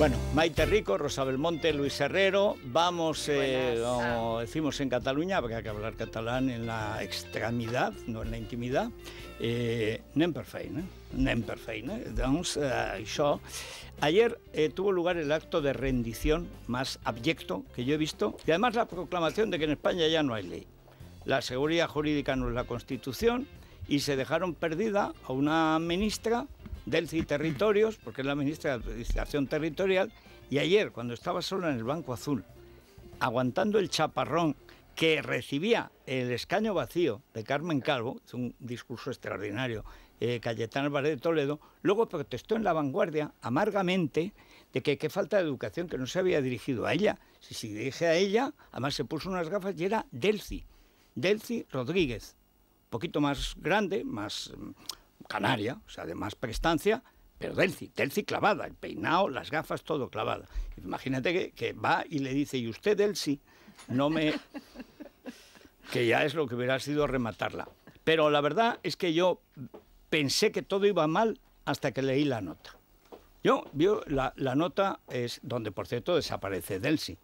Bueno, Maite Rico, Rosabel Monte, Luis Herrero, vamos, como eh, oh, ah. decimos en Cataluña, porque hay que hablar catalán en la extremidad, no en la intimidad, eh, Nem nemperfein, per feina, eh, Ayer tuvo lugar el acto de rendición más abyecto que yo he visto, y además la proclamación de que en España ya no hay ley. La seguridad jurídica no es la Constitución, y se dejaron perdida a una ministra Delci Territorios, porque es la ministra de Administración Territorial, y ayer, cuando estaba sola en el Banco Azul, aguantando el chaparrón que recibía el escaño vacío de Carmen Calvo, un discurso extraordinario, eh, Cayetán Álvarez de Toledo, luego protestó en la vanguardia amargamente de que qué falta de educación, que no se había dirigido a ella. Si se dirige a ella, además se puso unas gafas y era Delci, Delci Rodríguez, poquito más grande, más canaria, o sea, de más prestancia, pero Delci, Delci clavada, el peinado, las gafas, todo clavada. Imagínate que, va y le dice, y usted, Delsi, no me... que ya es lo que hubiera sido rematarla. Pero la verdad es que yo pensé que todo iba mal hasta que leí la nota. Yo, vi la, la nota es donde, por cierto, desaparece Delsi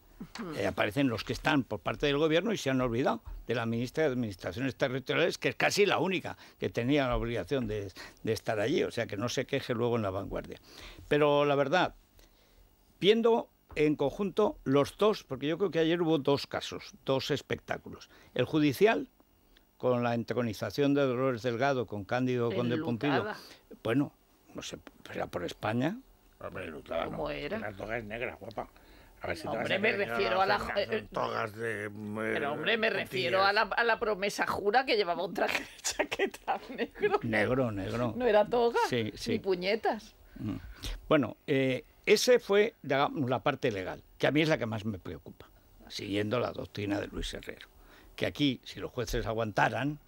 eh, aparecen los que están por parte del gobierno y se han olvidado de la ministra de Administraciones Territoriales, que es casi la única que tenía la obligación de, estar allí, o sea que no se queje luego en la vanguardia. Pero la verdad, viendo en conjunto los dos, porque yo creo que ayer hubo dos casos, dos espectáculos. El judicial, con la entronización de Dolores Delgado, con Cándido Conde puntillo Bueno, no sé, era por España. ¿Cómo era? Las dos negras, guapa hombre, me refiero a la... Eh, de... Mm, eh, Pero hombre, me refiero a la, promesa jura que llevaba un traje de chaqueta negro. Negro, negro. No era toga, ni puñetas. Mm. Bueno, eh, esa fue la parte legal, que a mí es la que más me preocupa, siguiendo la doctrina de Luis Herrero. Que aquí, si los jueces aguantaran,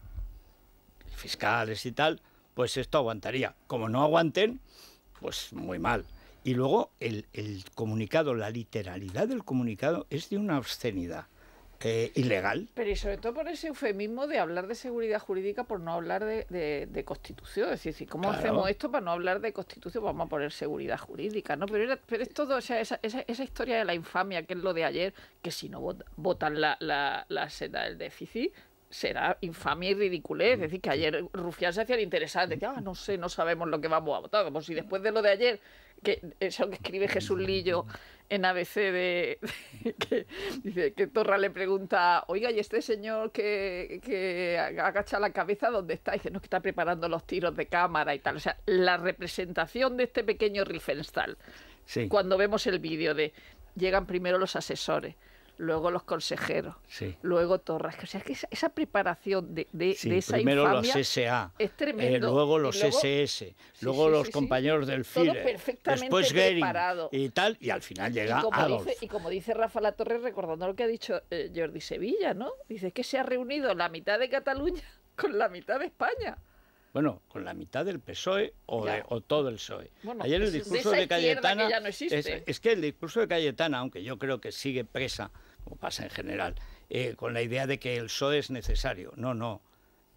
fiscales y tal, pues esto aguantaría. Como no aguanten, pues muy mal. Y luego el, comunicado, la literalidad del comunicado es de una obscenidad. Eh, ilegal. Pero y sobre todo por ese eufemismo de hablar de seguridad jurídica por no hablar de, de, constitución. Es decir, ¿cómo hacemos esto para no hablar de constitución? Vamos a poner seguridad jurídica, ¿no? Pero, pero es todo, o sea, esa, esa, historia de la infamia, que es lo de ayer, que si no votan la, la, la del déficit, será infamia y ridiculez. Es mm, decir, que ayer Rufián se hacía el interesante. Decía, ah, no sé, no sabemos lo que vamos a votar. Como si después de lo de ayer, que eso que escribe Jesús Lillo en ABC de, que Torra le pregunta, oiga, ¿y este señor que, agacha la cabeza dónde está? Y dice, no, que está preparando los tiros de cámara y tal. O sea, la representación de este pequeño Riefenstahl. Cuando vemos el vídeo de llegan primero los asesores, luego los consejeros, luego Torras. O sea, que esa, preparación de, esa primero infamia los SA, es tremendo. Eh, luego los SS, luego los compañeros del FIRE después Gary. y tal, y al final llega y como Dice, y como dice Rafa La Torre, recordando lo que ha dicho eh, Jordi Sevilla, ¿no? Dice que se ha reunido la mitad de Cataluña con la mitad de España bueno, con la mitad del PSOE o, todo el PSOE. Ayer el discurso de, Cayetana es, es, que el discurso de Cayetana, aunque yo creo que sigue presa pasa en general, eh, con la idea de que el PSOE es necesario. No, no.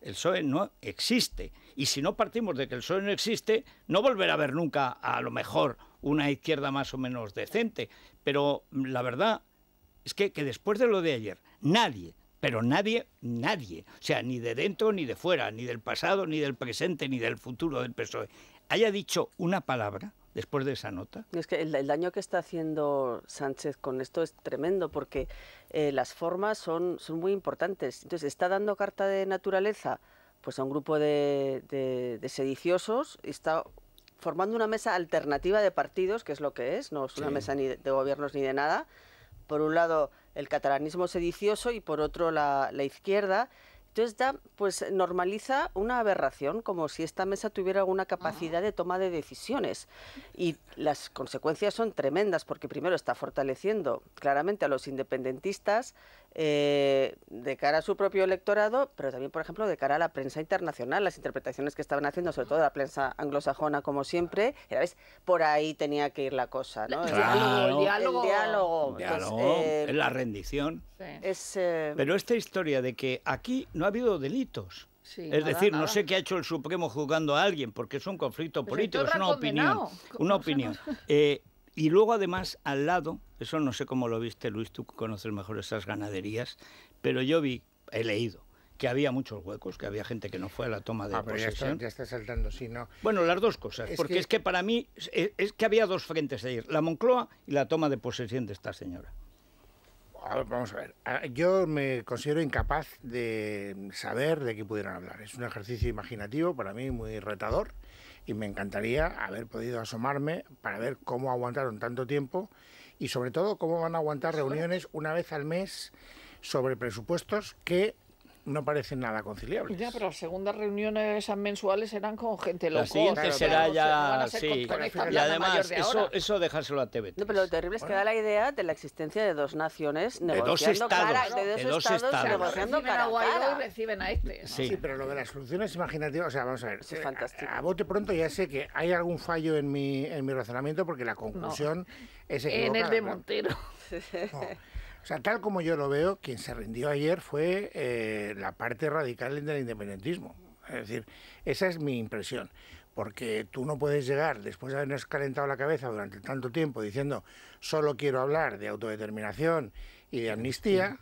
El PSOE no existe. Y si no partimos de que el PSOE no existe, no volverá a haber nunca, a lo mejor, una izquierda más o menos decente. Pero mm, la verdad es que, que después de lo de ayer, nadie, pero nadie, nadie, o sea, ni de dentro ni de fuera, ni del pasado, ni del presente, ni del futuro del PSOE, haya dicho una palabra después de esa nota. Es que el, daño que está haciendo Sánchez con esto es tremendo porque eh, las formas son, son muy importantes. Entonces, está dando carta de naturaleza pues a un grupo de, de, de sediciosos, está formando una mesa alternativa de partidos, que es lo que es, no es una mesa ni de, gobiernos ni de nada. Por un lado, el catalanismo sedicioso y por otro, la, la izquierda entonces ya pues normaliza una aberración como si esta mesa tuviera alguna capacidad de toma de decisiones y las consecuencias son tremendas porque primero está fortaleciendo claramente a los independentistas eh, de cara a su propio electorado, pero también, por ejemplo, de cara a la prensa internacional, las interpretaciones que estaban haciendo, sobre todo la prensa anglosajona, como siempre, era, por ahí tenía que ir la cosa, ¿no? Claro. El diálogo. El diálogo. Eh, la rendición. Eh, pero esta historia de que aquí no ha habido delitos. es decir, no sé qué ha hecho el Supremo juzgando a alguien, porque es un conflicto pues político, es una opinión. Una opinión. Y luego además al lado, eso no sé cómo lo viste Luis, tú conoces mejor esas ganaderías, pero yo vi, he leído, que había muchos huecos, que había gente que no fue a la toma de ah, posesión. ya, está, saltando, sí, no. Bueno, las dos cosas, porque es que para mí es, que había dos frentes de ir, la Moncloa y la toma de posesión de esta señora. A ver, vamos a ver, ah, yo me considero incapaz de saber de qué pudieran hablar. Es un ejercicio imaginativo, para mí muy retador y me encantaría haber podido asomarme para ver cómo aguantaron tanto tiempo y sobre todo cómo van a aguantar reuniones una vez al mes sobre presupuestos que no parecen nada conciliables. Ya, pero las segundas reuniones mensuales eran con gente loca. La siguiente será ya, sí. y además, eso, eso dejárselo a tv No, pero lo terrible es que da la idea de la existencia de dos naciones negociando de dos estados, cara, de dos, estados, negociando cara a cara. Y reciben a este. Sí. pero lo de las soluciones imaginativas, o sea, vamos a ver. es eh, fantástico. A, bote pronto ya sé que hay algún fallo en mi, en mi razonamiento porque la conclusión es equivocada. En el de Montero. O sea, tal como yo lo veo, quien se rindió ayer fue eh, la parte radical del independentismo. Es decir, esa es mi impresión porque tú no puedes llegar, después de habernos calentado la cabeza durante tanto tiempo diciendo solo quiero hablar de autodeterminación y de amnistía,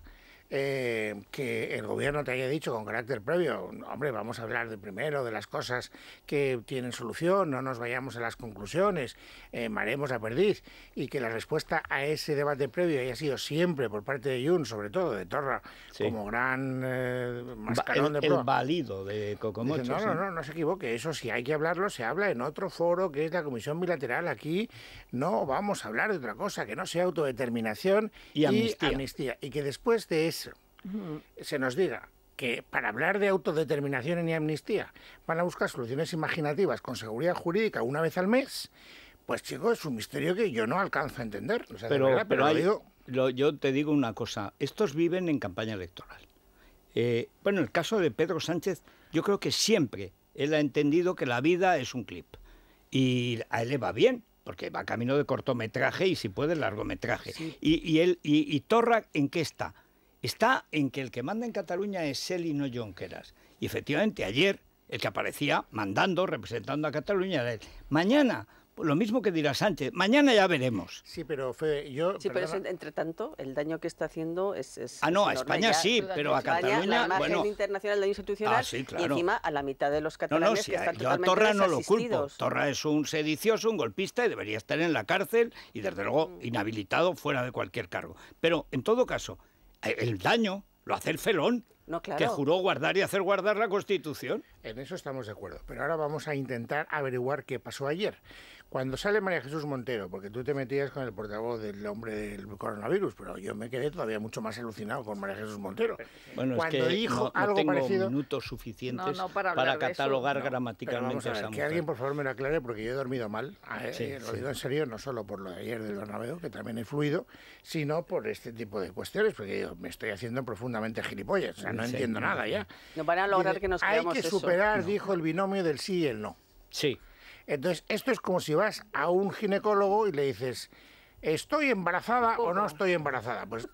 eh, que el gobierno te haya dicho con carácter previo, hombre, vamos a hablar de primero de las cosas que tienen solución, no nos vayamos a las conclusiones, eh, maremos a perdiz, y que la respuesta a ese debate previo haya sido siempre por parte de Jun, sobre todo de Torra, como gran eh, mascarón de prueba. El válido de Cocomocho. no, no, no, no se equivoque, eso si hay que hablarlo, se habla en otro foro que es la Comisión Bilateral. Aquí no vamos a hablar de otra cosa que no sea autodeterminación y amnistía. Y, amnistía, y que después de ese se nos diga que para hablar de autodeterminación y amnistía van a buscar soluciones imaginativas con seguridad jurídica una vez al mes, pues chico, es un misterio que yo no alcanzo a entender. pero, yo te digo una cosa, estos viven en campaña electoral. Eh, bueno, el caso de Pedro Sánchez, yo creo que siempre él ha entendido que la vida es un clip y a él le va bien, porque va camino de cortometraje y si puede largometraje. Y, él, ¿Y Torra en qué está? está en que el que manda en Cataluña es él y no Jonqueras. Y efectivamente ayer el que aparecía mandando, representando a Cataluña era Mañana lo mismo que dirá Sánchez. Mañana ya veremos. Sí, pero fue yo. pero entre tanto, el daño que está haciendo es. ah, no, a España sí, pero a Cataluña. La imagen internacional, de institucional. Ah, Y encima a la mitad de los catalanes. No, yo a Torra no lo culpo. Torra es un sedicioso, un golpista y debería estar en la cárcel y, desde mm. luego, inhabilitado fuera de cualquier cargo. Pero, en todo caso, el daño lo hace el felón. Que juró guardar y hacer guardar la Constitución. En eso estamos de acuerdo. Pero ahora vamos a intentar averiguar qué pasó ayer. Cuando sale María Jesús Montero, porque tú te metías con el portavoz del hombre del coronavirus, pero yo me quedé todavía mucho más alucinado con María Jesús Montero. Bueno, Cuando es que dijo no, tengo parecido, minutos suficientes para, catalogar gramaticalmente Que alguien por favor me lo aclare, porque yo he dormido mal. Eh, eh, lo digo en serio, no solo por lo de ayer del Bernabéu, que también he fluido, sino por este tipo de cuestiones, porque yo me estoy haciendo profundamente gilipollas. O sea, no entiendo nada ya. No van a lograr que nos que eso superar, dijo, el binomio del sí y el no. Sí. Entonces, esto es como si vas a un ginecólogo y le dices, ¿Estoy embarazada o no estoy embarazada? Pues,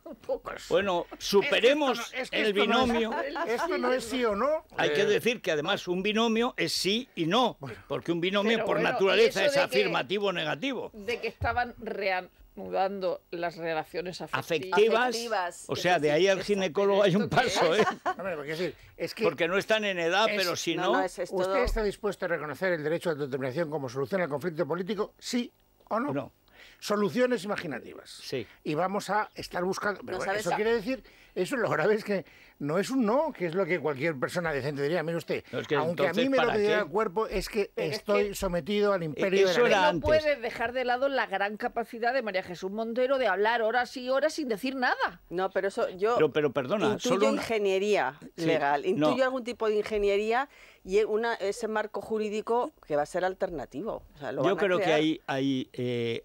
bueno, superemos el binomio. esto no es sí o no. Hay que eh. decir que además un binomio es sí y no, porque un binomio por naturaleza es afirmativo o negativo. De que estaban real, Mudando las relaciones afectivas. o sea, de ahí al ginecólogo hay un paso, ¿eh? porque, no están en edad, pero si no... ¿Usted está dispuesto a reconocer el derecho a la determinación como solución al conflicto político, sí o No soluciones imaginativas. Sí. Y vamos a estar buscando. Pero eso quiere decir, eso lo grave es que no es un no, que es lo que cualquier persona decente diría. Mire usted, aunque a mí me lo que diga el cuerpo es que estoy sometido al imperio de la No puedes dejar de lado la gran capacidad de María Jesús Montero de hablar horas y horas sin decir nada. No, pero eso yo. Pero, perdona, intuyo ingeniería legal, intuyo algún tipo de ingeniería y e ese marco jurídico que va a ser alternativo. yo creo que hay, hay eh,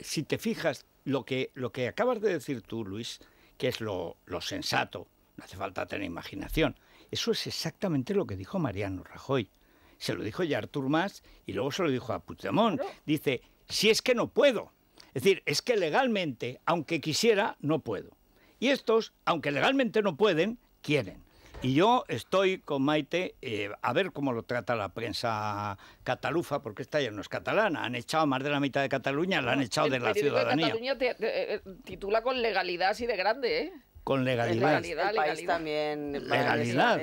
si te fijas, lo que, lo que acabas de decir tú, Luis, que es lo, lo sensato, no hace falta tener imaginación, eso es exactamente lo que dijo Mariano Rajoy. Se lo dijo ya Artur Mas y luego se lo dijo a Puigdemont. Dice, si es que no puedo. Es decir, es que legalmente, aunque quisiera, no puedo. Y estos, aunque legalmente no pueden, quieren. Y yo estoy con Maite eh, a ver cómo lo trata la prensa catalufa, porque esta ya no es catalana. Han echado más de la mitad de Cataluña, la han echado de la ciudadanía. De Cataluña eh, eh, titula con legalidad así de grande, ¿eh? Con legalidad. Legalidad, legalidad. también. Legalidad.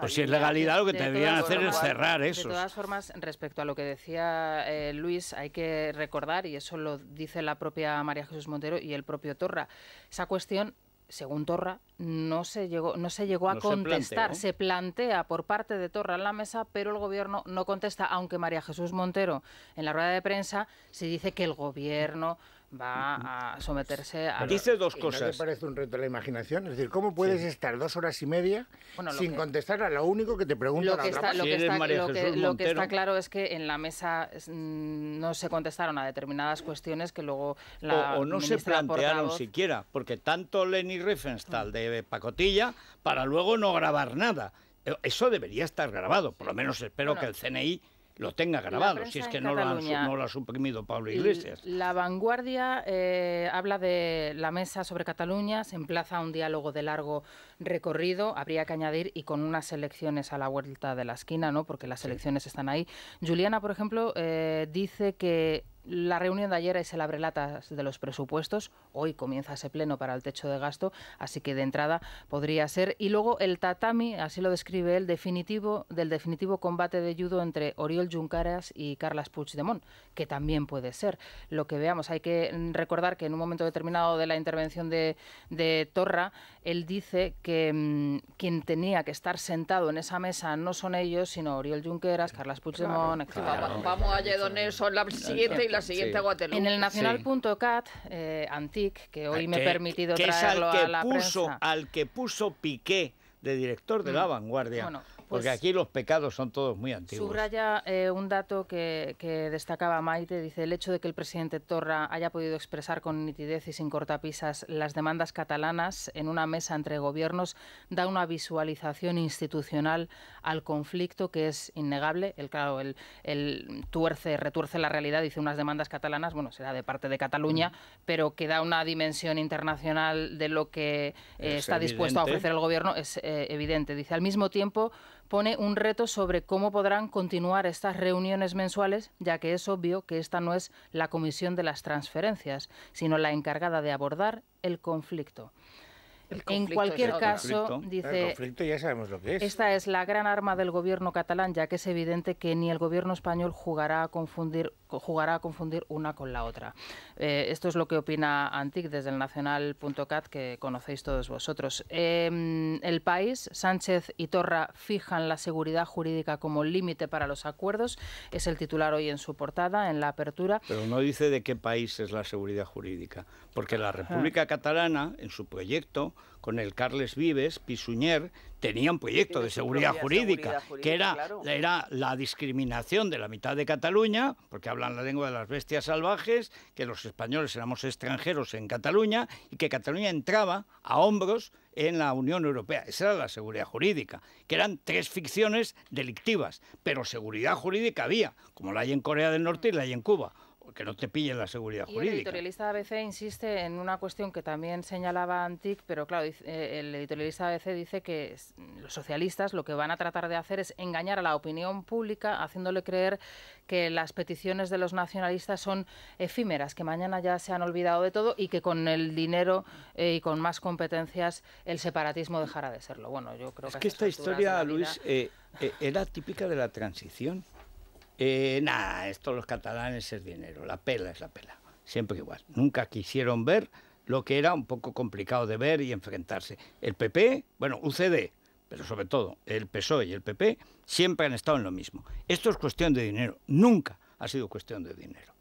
pues si es legalidad, lo que deberían hacer es cerrar eso. De todas formas, respecto a lo que decía Luis, hay que recordar, y eso lo dice la propia María Jesús Montero y el propio Torra, esa cuestión según Torra, no se llegó, no se llegó a contestar. Se, se, plantea por parte de Torra en la mesa, pero el gobierno no contesta, aunque María Jesús Montero en la rueda de prensa se dice que el gobierno va a someterse a... Dice dos cosas. te parece un reto de la imaginación? Es decir, ¿cómo puedes estar dos horas y media sin contestar a lo único que te pregunta la otra lo, que está, lo, que, está claro es que en la mesa mm, no se contestaron a determinadas cuestiones que luego la O, no se plantearon siquiera, porque tanto Lenny Riefenstahl de Pacotilla para luego no grabar nada. Eh, eso debería estar grabado, por lo menos espero que el CNI lo tenga grabado, si es que no lo, ha suprimido Pablo Iglesias. La vanguardia eh, habla de la mesa sobre Cataluña, se emplaza a un diálogo de largo recorrido, habría que añadir, y con unas elecciones a la vuelta de la esquina, ¿no? porque las elecciones están ahí. Juliana, por ejemplo, eh, dice que la reunión de ayer es el abrelatas de los presupuestos. Hoy comienza ese pleno para el techo de gasto, así que de entrada podría ser. Y luego el tatami, así lo describe él, definitivo, del definitivo combate de judo entre Oriol Junqueras y Carlas Puigdemont, que también puede ser. Lo que veamos, hay que recordar que en un momento determinado de la intervención de, Torra, él dice que mm, quien tenía que estar sentado en esa mesa no son ellos, sino Oriol Junqueras, Carlas Puigdemont, etc. Vamos a son las la y siguiente En el nacional.cat, eh, Antic, que hoy ah, me he permitido traerlo al que a puso, Al que puso Piqué de director de mm. La Vanguardia. Porque pues aquí los pecados son todos muy antiguos. Subraya eh, un dato que, destacaba Maite, dice el hecho de que el presidente Torra haya podido expresar con nitidez y sin cortapisas las demandas catalanas en una mesa entre gobiernos da una visualización institucional al conflicto que es innegable. El claro, el, tuerce, retuerce la realidad, dice unas demandas catalanas, bueno, será de parte de Cataluña, pero que da una dimensión internacional de lo que eh, está dispuesto a ofrecer el gobierno es eh, evidente. Dice al mismo tiempo pone un reto sobre cómo podrán continuar estas reuniones mensuales, ya que es obvio que esta no es la comisión de las transferencias, sino la encargada de abordar el conflicto. en cualquier caso, dice, el conflicto ya sabemos lo que esta es la gran arma del gobierno catalán, ya que es evidente que ni el gobierno español jugará a confundir jugará a confundir una con la otra. Eh, esto es lo que opina Antic desde el nacional.cat que conocéis todos vosotros. Em, el país, Sánchez y Torra fijan la seguridad jurídica como límite para los acuerdos. Es el titular hoy en su portada, en la apertura. Pero no dice de qué país es la seguridad jurídica, porque la República ah. Catalana, en su proyecto, con el Carles Vives, Pisuñer, tenía un proyecto de seguridad jurídica, que era, era la discriminación de la mitad de Cataluña, porque habla hablan la lengua de las bestias salvajes, que los españoles éramos extranjeros en Cataluña y que Cataluña entraba a hombros en la Unión Europea. Esa era la seguridad jurídica, que eran tres ficciones delictivas, pero seguridad jurídica había, como la hay en Corea del Norte y la hay en Cuba que no te pillen la seguridad jurídica. El editorialista ABC insiste en una cuestión que también señalaba Antic, pero claro, eh, el editorialista ABC dice que los socialistas lo que van a tratar de hacer es engañar a la opinión pública, haciéndole creer que las peticiones de los nacionalistas son efímeras, que mañana ya se han olvidado de todo y que con el dinero eh, y con más competencias el separatismo dejará de serlo. Bueno, yo creo es que, esta historia, Luis, eh, era típica de la transición. Eh, nada, esto los catalanes es dinero, la pela es la pela, siempre igual. Nunca quisieron ver lo que era un poco complicado de ver y enfrentarse. El PP, bueno, UCD, pero sobre todo el PSOE y el PP, siempre han estado en lo mismo. Esto es cuestión de dinero, nunca ha sido cuestión de dinero.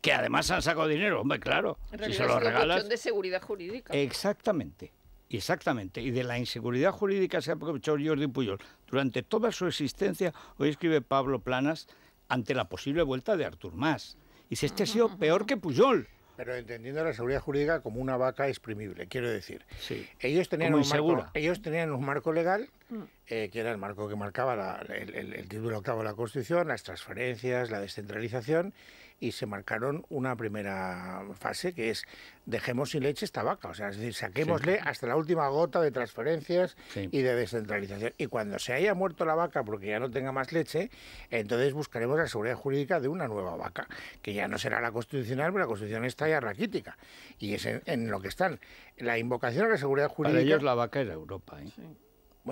Que además han sacado dinero, hombre, claro. En es cuestión de seguridad jurídica. Exactamente. Exactamente, y de la inseguridad jurídica se ha aprovechado Jordi Puyol. Durante toda su existencia, hoy escribe Pablo Planas, ante la posible vuelta de Artur Mas. Y si este ha sido peor que Pujol. Pero entendiendo la seguridad jurídica como una vaca exprimible, quiero decir. Sí. Ellos tenían, un marco, ellos tenían un marco legal, mm. eh, que era el marco que marcaba el, el título octavo de la Constitución, las transferencias, la descentralización, y se marcaron una primera fase que es dejemos sin leche esta vaca, o sea, es decir, saquémosle hasta la última gota de transferencias y de descentralización. Y cuando se haya muerto la vaca porque ya no tenga más leche, entonces buscaremos la seguridad jurídica de una nueva vaca, que ya no será la constitucional, pero la constitución está ya raquítica. Y es en, lo que están. La invocación a la seguridad jurídica... Para ellos la vaca es Europa, ¿eh?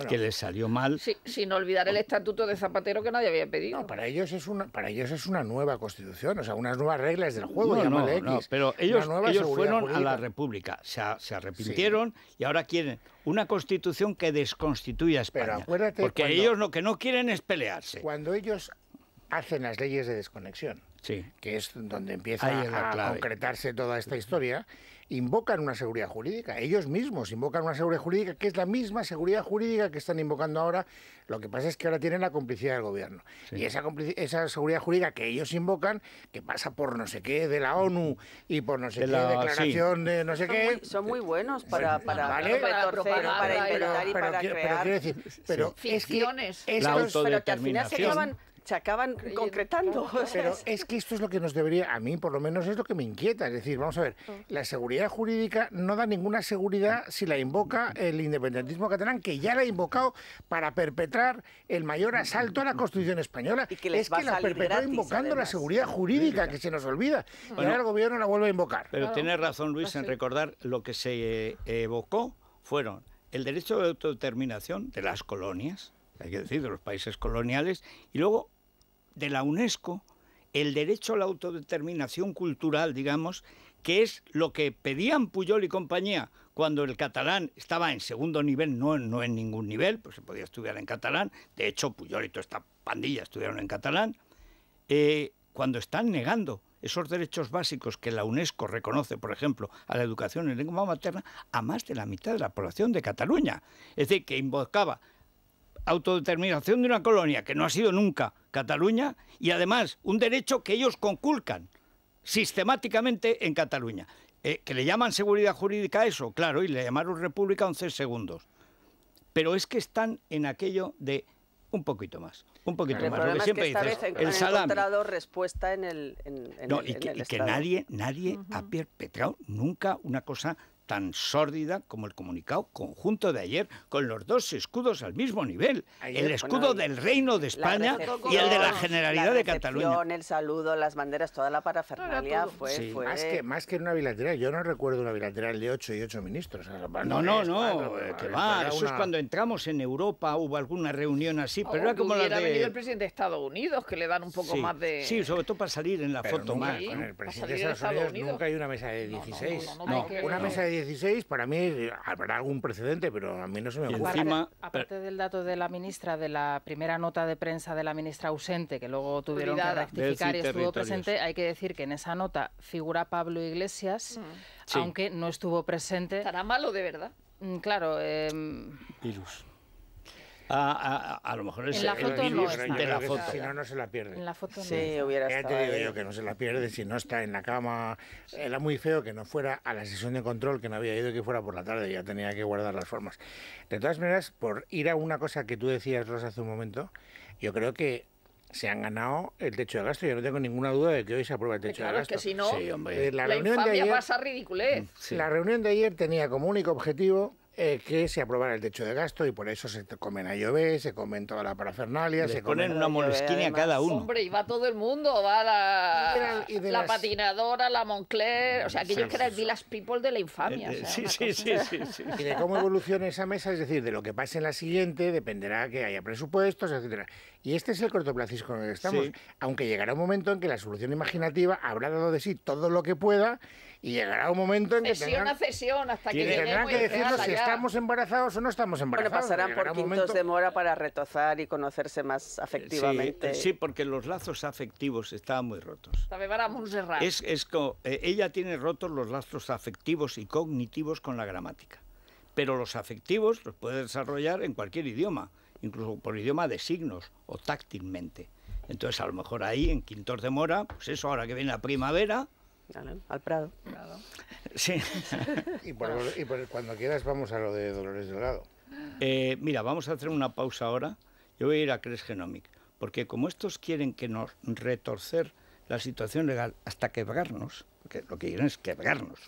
que les salió mal. sin olvidar el estatuto de Zapatero que nadie había pedido. No, para ellos es una, para ellos es una nueva constitución, o sea, unas nuevas reglas del juego. No, X, pero ellos, ellos fueron a la República, se, se arrepintieron y ahora quieren una constitución que desconstituya España. porque ellos lo que no quieren es pelearse. Cuando ellos hacen las leyes de desconexión, que es donde empieza a concretarse toda esta historia invocan una seguridad jurídica. Ellos mismos invocan una seguridad jurídica que es la misma seguridad jurídica que están invocando ahora. Lo que pasa es que ahora tienen la complicidad del gobierno. Y esa, esa seguridad jurídica que ellos invocan, que pasa por no sé qué de la ONU y por no sé qué declaración de no sé qué. son muy buenos para, para, para, y para crear pero, que al final se se acaban concretando. Pero es que esto es lo que nos debería, a mí por lo menos es lo que me inquieta. Es decir, vamos a ver, ah. la seguridad jurídica no da ninguna seguridad si la invoca el independentismo catalán, que ya la ha invocado para perpetrar el mayor asalto a la Constitución española. Y que es que la perpetró invocando la seguridad jurídica, que se nos olvida. y ahora el gobierno la vuelve a invocar. Pero tiene razón Luis en recordar lo que se eh, evocó fueron el derecho de autodeterminación de las colonias, hay que decir, de los países coloniales, y luego de la UNESCO el derecho a la autodeterminación cultural, digamos, que es lo que pedían Puyol y compañía cuando el catalán estaba en segundo nivel, no, en ningún nivel, pues se podía estudiar en catalán, de hecho Puyol y toda esta pandilla estudiaron en catalán, eh, cuando están negando esos derechos básicos que la UNESCO reconoce, por ejemplo, a la educación en lengua materna, a más de la mitad de la población de Cataluña. Es decir, que invocaba autodeterminación de una colonia que no ha sido nunca Cataluña y además un derecho que ellos conculcan sistemáticamente en Cataluña. Eh, que le llaman seguridad jurídica a eso, claro, y le llamaron república 11 segundos. Pero es que están en aquello de un poquito más, un poquito más. el respuesta en el. y que, nadie, nadie ha perpetrado nunca una cosa tan sórdida como el comunicado conjunto de ayer con los dos escudos al mismo nivel, el escudo del Reino de España y el de la Generalidad de Cataluña. El saludo, las banderas, toda la parafernalia fue, fue... Más, que, más que una bilateral, yo no recuerdo una bilateral de ocho y ocho ministros. No, no, no, eh, que va, eso es cuando entramos en Europa, hubo alguna reunión así, pero era como la de... venido el presidente de Estados Unidos, que le dan un poco más de... Sí, sobre todo para salir en la foto más. Con el presidente de Estados, Unidos, nunca hay una mesa de 16. No, no, una mesa de 16, para mí habrá algún precedente, pero a mí no se me ocurre. Aparte, del dato de la ministra, de la primera nota de prensa de la ministra ausente, que luego tuvieron que rectificar y estuvo presente, hay que decir que en esa nota figura Pablo Iglesias, mm. aunque no estuvo presente. Estará malo de verdad. Mm, claro. Em, a, lo mejor en la foto no se la pierde. En la foto no. hubiera te digo que no se la pierde si no está en la cama. Era muy feo que no fuera a la sesión de control, que no había ido que fuera por la tarde. Ya tenía que guardar las formas. De todas maneras, por ir a una cosa que tú decías, Rosa, hace un momento, yo creo que se han ganado el techo de gasto. Yo no tengo ninguna duda de que hoy se aprueba el techo de gasto. Claro, que si no, sí, eh, La, reunión de ayer, ridiculez. La reunión de ayer tenía como único objetivo eh, que se aprobara el techo de gasto y por eso se comen a llover, se comen toda la parafernalia. se ponen una molesquina cada uno. Hombre, y va todo el mundo, va la, patinadora, la Moncler, o sea, aquellos que eran el Village People de la infamia. Eh, sí, sí, sí, sí, Y de cómo evoluciona esa mesa, es decir, de lo que pase en la siguiente, dependerá que haya presupuestos, etcétera. Y este es el cortoplacismo con el que estamos. Aunque llegará un momento en que la solución imaginativa habrá dado de sí todo lo que pueda y llegará un momento en que sesión tendrán, hasta que tendrán que decirnos si estamos embarazados o no estamos embarazados. Bueno, pasarán por quintos de mora para retozar y conocerse más afectivamente. Sí, eh, porque los lazos afectivos estaban muy rotos. es como, eh, ella tiene rotos los lazos afectivos y cognitivos con la gramática, pero los afectivos los puede desarrollar en cualquier idioma incluso por idioma de signos o táctilmente. Entonces, a lo mejor ahí, en Quintos de Mora, pues eso, ahora que viene la primavera... al Prado. Sí. y, cuando quieras vamos a lo de Dolores Delgado. Eh, mira, vamos a hacer una pausa ahora. Yo voy a ir a Cres Genomic, porque como estos quieren que nos retorcer la situación legal hasta quebrarnos, lo que quieren es quebrarnos.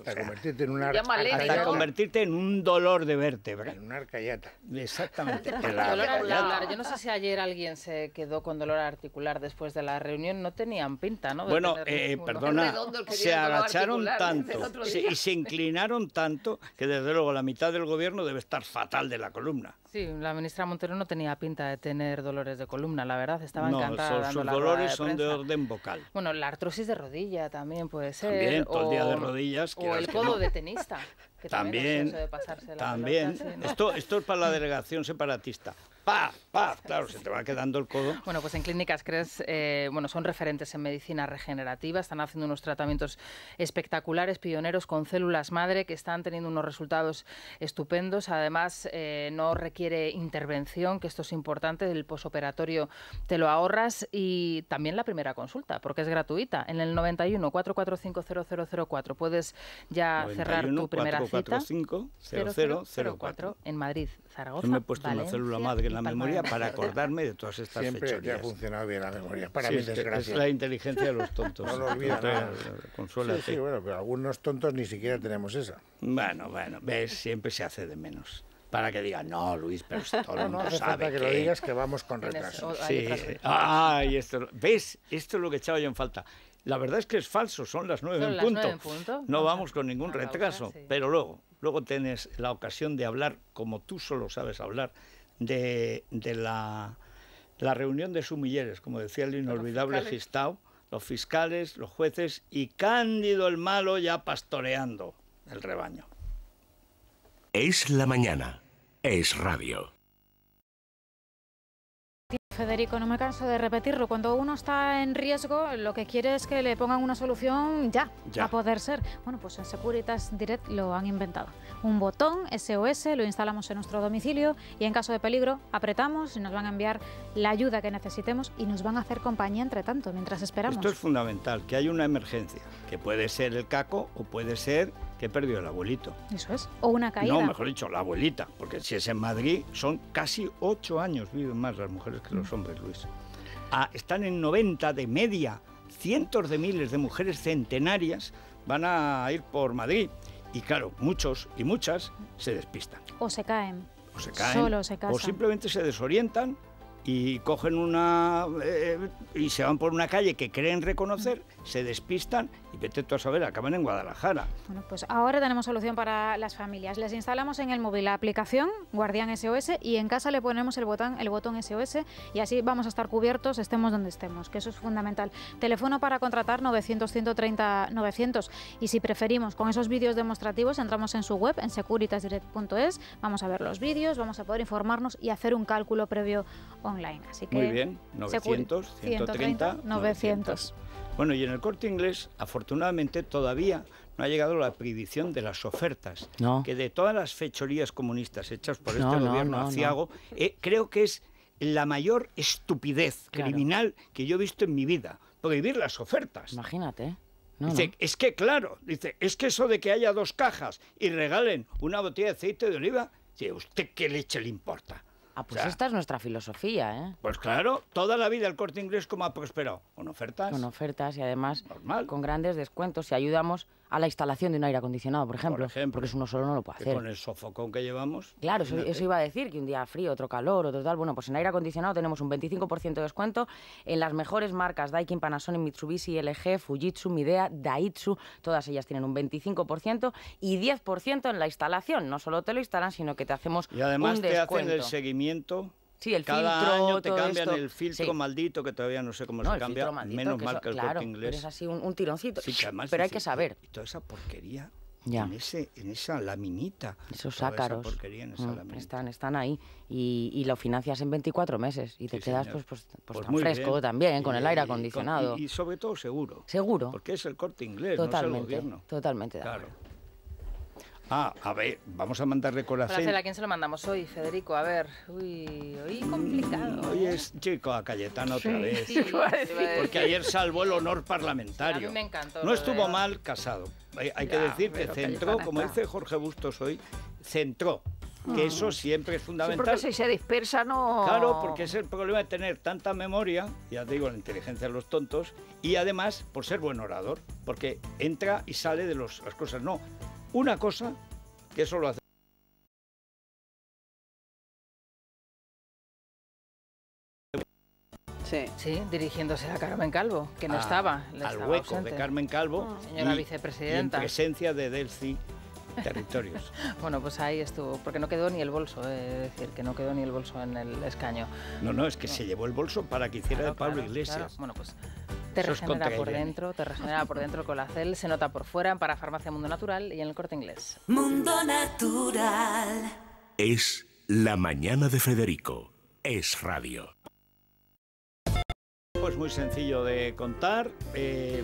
convertirte, en un dolor de vértebra. En un arcayata. Exactamente. Yo no sé si ayer alguien se quedó con dolor articular después de la reunión. No tenían pinta, ¿no? bueno, eh, perdona, se agacharon ¿eh? tanto y se inclinaron tanto que desde luego la mitad del gobierno debe estar fatal de la columna. Sí, la ministra Montero no tenía pinta de tener dolores de columna, la verdad, estaba encantada. sus dolores son de orden vocal. Bueno, la artrosis de rodilla también puede ser. También, todo el día de rodillas. O el codo de tenista. también, también, esto, esto es para la delegación separatista. ¡Paf! ¡Paf! Claro, se te va quedando el codo. Bueno, pues en Clínicas Cres, eh, bueno, son referentes en medicina regenerativa, están haciendo unos tratamientos espectaculares, pioneros con células madre, que están teniendo unos resultados estupendos. Además, eh, no requiere intervención, que esto es importante, el posoperatorio te lo ahorras y también la primera consulta, porque es gratuita. En el 91 445 0004 puedes ya cerrar tu primera 045 en Madrid, Zaragoza. Yo me he puesto Valencia, una célula madre en la memoria para acordarme de todas estas Siempre fechorías. Siempre ha funcionado bien la memoria, para mi desgracia. Es la inteligencia de los tontos. no lo olvides. Eh, consuela Sí, bueno, pero algunos tontos ni siquiera tenemos esa. Bueno, bueno, ves, siempre se hace de menos para que digan, no, Luis, pero todo no, no sabe que, lo digas que vamos con retraso. Sí. Ah, esto, ¿ves? Esto es lo que echaba yo en falta. La verdad es que es falso, son las nueve en punto. No vamos con ningún retraso, pero luego, luego tienes la ocasión de hablar, como tú solo sabes hablar, de, la, la, reunión de sumilleres, como decía el inolvidable Gistao, los fiscales, los jueces y Cándido el Malo ya pastoreando el rebaño. Es la mañana, es radio. Federico, no me canso de repetirlo. Cuando uno está en riesgo, lo que quiere es que le pongan una solución ya, ya, a poder ser. Bueno, pues en Securitas Direct lo han inventado. Un botón SOS lo instalamos en nuestro domicilio y en caso de peligro apretamos y nos van a enviar la ayuda que necesitemos y nos van a hacer compañía entre tanto, mientras esperamos. Esto es fundamental, que hay una emergencia, que puede ser el caco o puede ser que perdió el abuelito. Eso es. O una caída. No, mejor dicho, la abuelita, porque si es en Madrid, son casi ocho años viven más las mujeres que los mm. hombres, Luis. Ah, están en 90 de media. Cientos de miles de mujeres centenarias van a ir por Madrid. Y claro, muchos y muchas se despistan. O se caen. O se caen. O simplemente se desorientan y cogen una. Eh, y se van por una calle que creen reconocer se despistan y vete tú a saber, acaban en Guadalajara. Bueno, pues ahora tenemos solución para las familias. Les instalamos en el móvil la aplicación Guardián SOS y en casa le ponemos el botón, el botón SOS y así vamos a estar cubiertos, estemos donde estemos, que eso es fundamental. Teléfono para contratar 900-130-900 y si preferimos con esos vídeos demostrativos entramos en su web, en securitasdirect.es, vamos a ver los vídeos, vamos a poder informarnos y hacer un cálculo previo online. Así que, Muy bien, 900, 130, 900. Bueno, y en el corte inglés, afortunadamente, todavía no ha llegado la prohibición de las ofertas, que de todas las fechorías comunistas hechas por este gobierno aciago, eh, creo que es la mayor estupidez criminal que yo he visto en mi vida. Prohibir las ofertas. Imagínate. dice, es que claro, dice, es que eso de que haya dos cajas y regalen una botella de aceite de oliva, dice, ¿usted qué leche le importa? Ah, pues esta es nuestra filosofía, ¿eh? Pues claro, toda la vida el corte inglés como ha prosperado. Con ofertas. Con ofertas y además con grandes descuentos. y ayudamos a la instalación de un aire acondicionado, por ejemplo, por ejemplo porque uno solo no lo puede hacer. Con el sofocón que llevamos. Claro, eso, iba a decir, que un día frío, otro calor, otro tal. Bueno, pues en aire acondicionado tenemos un 25% de descuento en las mejores marcas Daikin, Panasonic, Mitsubishi, LG, Fujitsu, Midea, Daitsu. Todas ellas tienen un 25% y 10% en la instalación. No solo te lo instalan, sino que te hacemos un descuento. Y además te hacen el seguimiento Sí, el Cada filtro, año te todo cambian el filtro maldito, que todavía no sé cómo se cambia, menos mal que el corte inglés. Pero es así un, tironcito, pero hay que saber. Y toda esa porquería En, esa laminita. Esos ácaros. Esa mm, están, están ahí y, lo financias en 24 meses y te quedas pues, pues, pues, pues, tan fresco también, con el aire acondicionado. Y, sobre todo seguro. Seguro. Porque es el corte inglés, totalmente, no es el gobierno. Totalmente, claro. Ah, a ver, vamos a mandarle corazón. ¿a quién se lo mandamos hoy, Federico? A ver, uy, hoy complicado. Hoy ¿eh? es chico a Cayetano otra vez. porque ayer salvó el honor parlamentario. A mí me encantó. No estuvo mal casado. Hay, que decir que centró, como dice Jorge Bustos hoy, centró que ah. eso siempre es fundamental. Sí, porque si se dispersa no... Claro, porque es el problema de tener tanta memoria, ya te digo, la inteligencia de los tontos, y además por ser buen orador, porque entra y sale de las cosas. No, una cosa que solo hace. Sí. dirigiéndose a Carmen Calvo, que no ah, estaba. al hueco de Carmen Calvo. Mm, señora vicepresidenta. en presencia de Delcy territorios. bueno, pues ahí estuvo, porque no quedó ni el bolso, eh, es decir, que no quedó ni el bolso en el escaño. No, no, es que se llevó el bolso para que hiciera de Pablo Iglesias. Bueno, pues te regenera por ¿eh? dentro, te regenera por dentro el colacel, se nota por fuera para Farmacia Mundo Natural y en el Corte Inglés. Mundo Natural. Es la mañana de Federico. Es radio. Pues muy sencillo de contar. Eh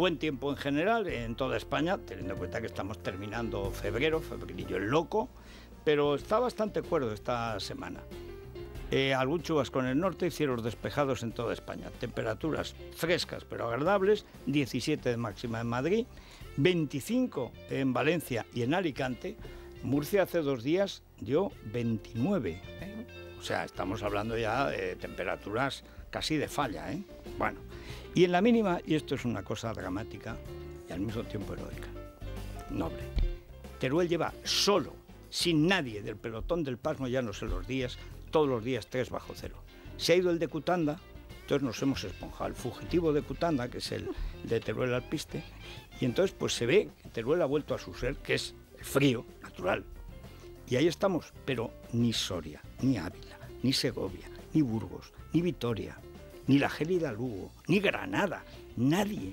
buen tiempo en general en toda España, teniendo en cuenta que estamos terminando febrero, febrillo el loco, pero está bastante cuerdo esta semana. Eh, algún con en el norte y cielos despejados en toda España. Temperaturas frescas pero agradables, 17 de máxima en Madrid, 25 en Valencia y en Alicante. Murcia hace dos días dio 29. ¿eh? O sea, estamos hablando ya de temperaturas casi de falla. ¿eh? Bueno, y en la mínima, y esto es una cosa dramática y al mismo tiempo heroica, noble, Teruel lleva solo, sin nadie del pelotón del Pasmo no sé los días, todos los días tres bajo cero. Se ha ido el de Cutanda, entonces nos hemos esponjado el fugitivo de Cutanda, que es el de Teruel Alpiste, y entonces pues se ve que Teruel ha vuelto a su ser, que es frío natural. Y ahí estamos, pero ni Soria, ni Ávila, ni Segovia, ni Burgos, ni Vitoria, ni la gélida Lugo, ni Granada, nadie.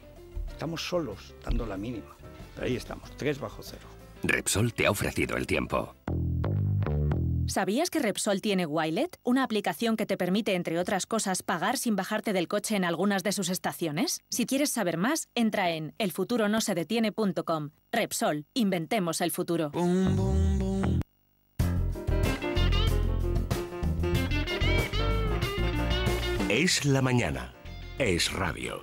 Estamos solos dando la mínima. Pero ahí estamos, 3 bajo cero. Repsol te ha ofrecido el tiempo. ¿Sabías que Repsol tiene Wilet, una aplicación que te permite, entre otras cosas, pagar sin bajarte del coche en algunas de sus estaciones? Si quieres saber más, entra en elfuturonosedetiene.com. Repsol, inventemos el futuro. Es la mañana. Es radio.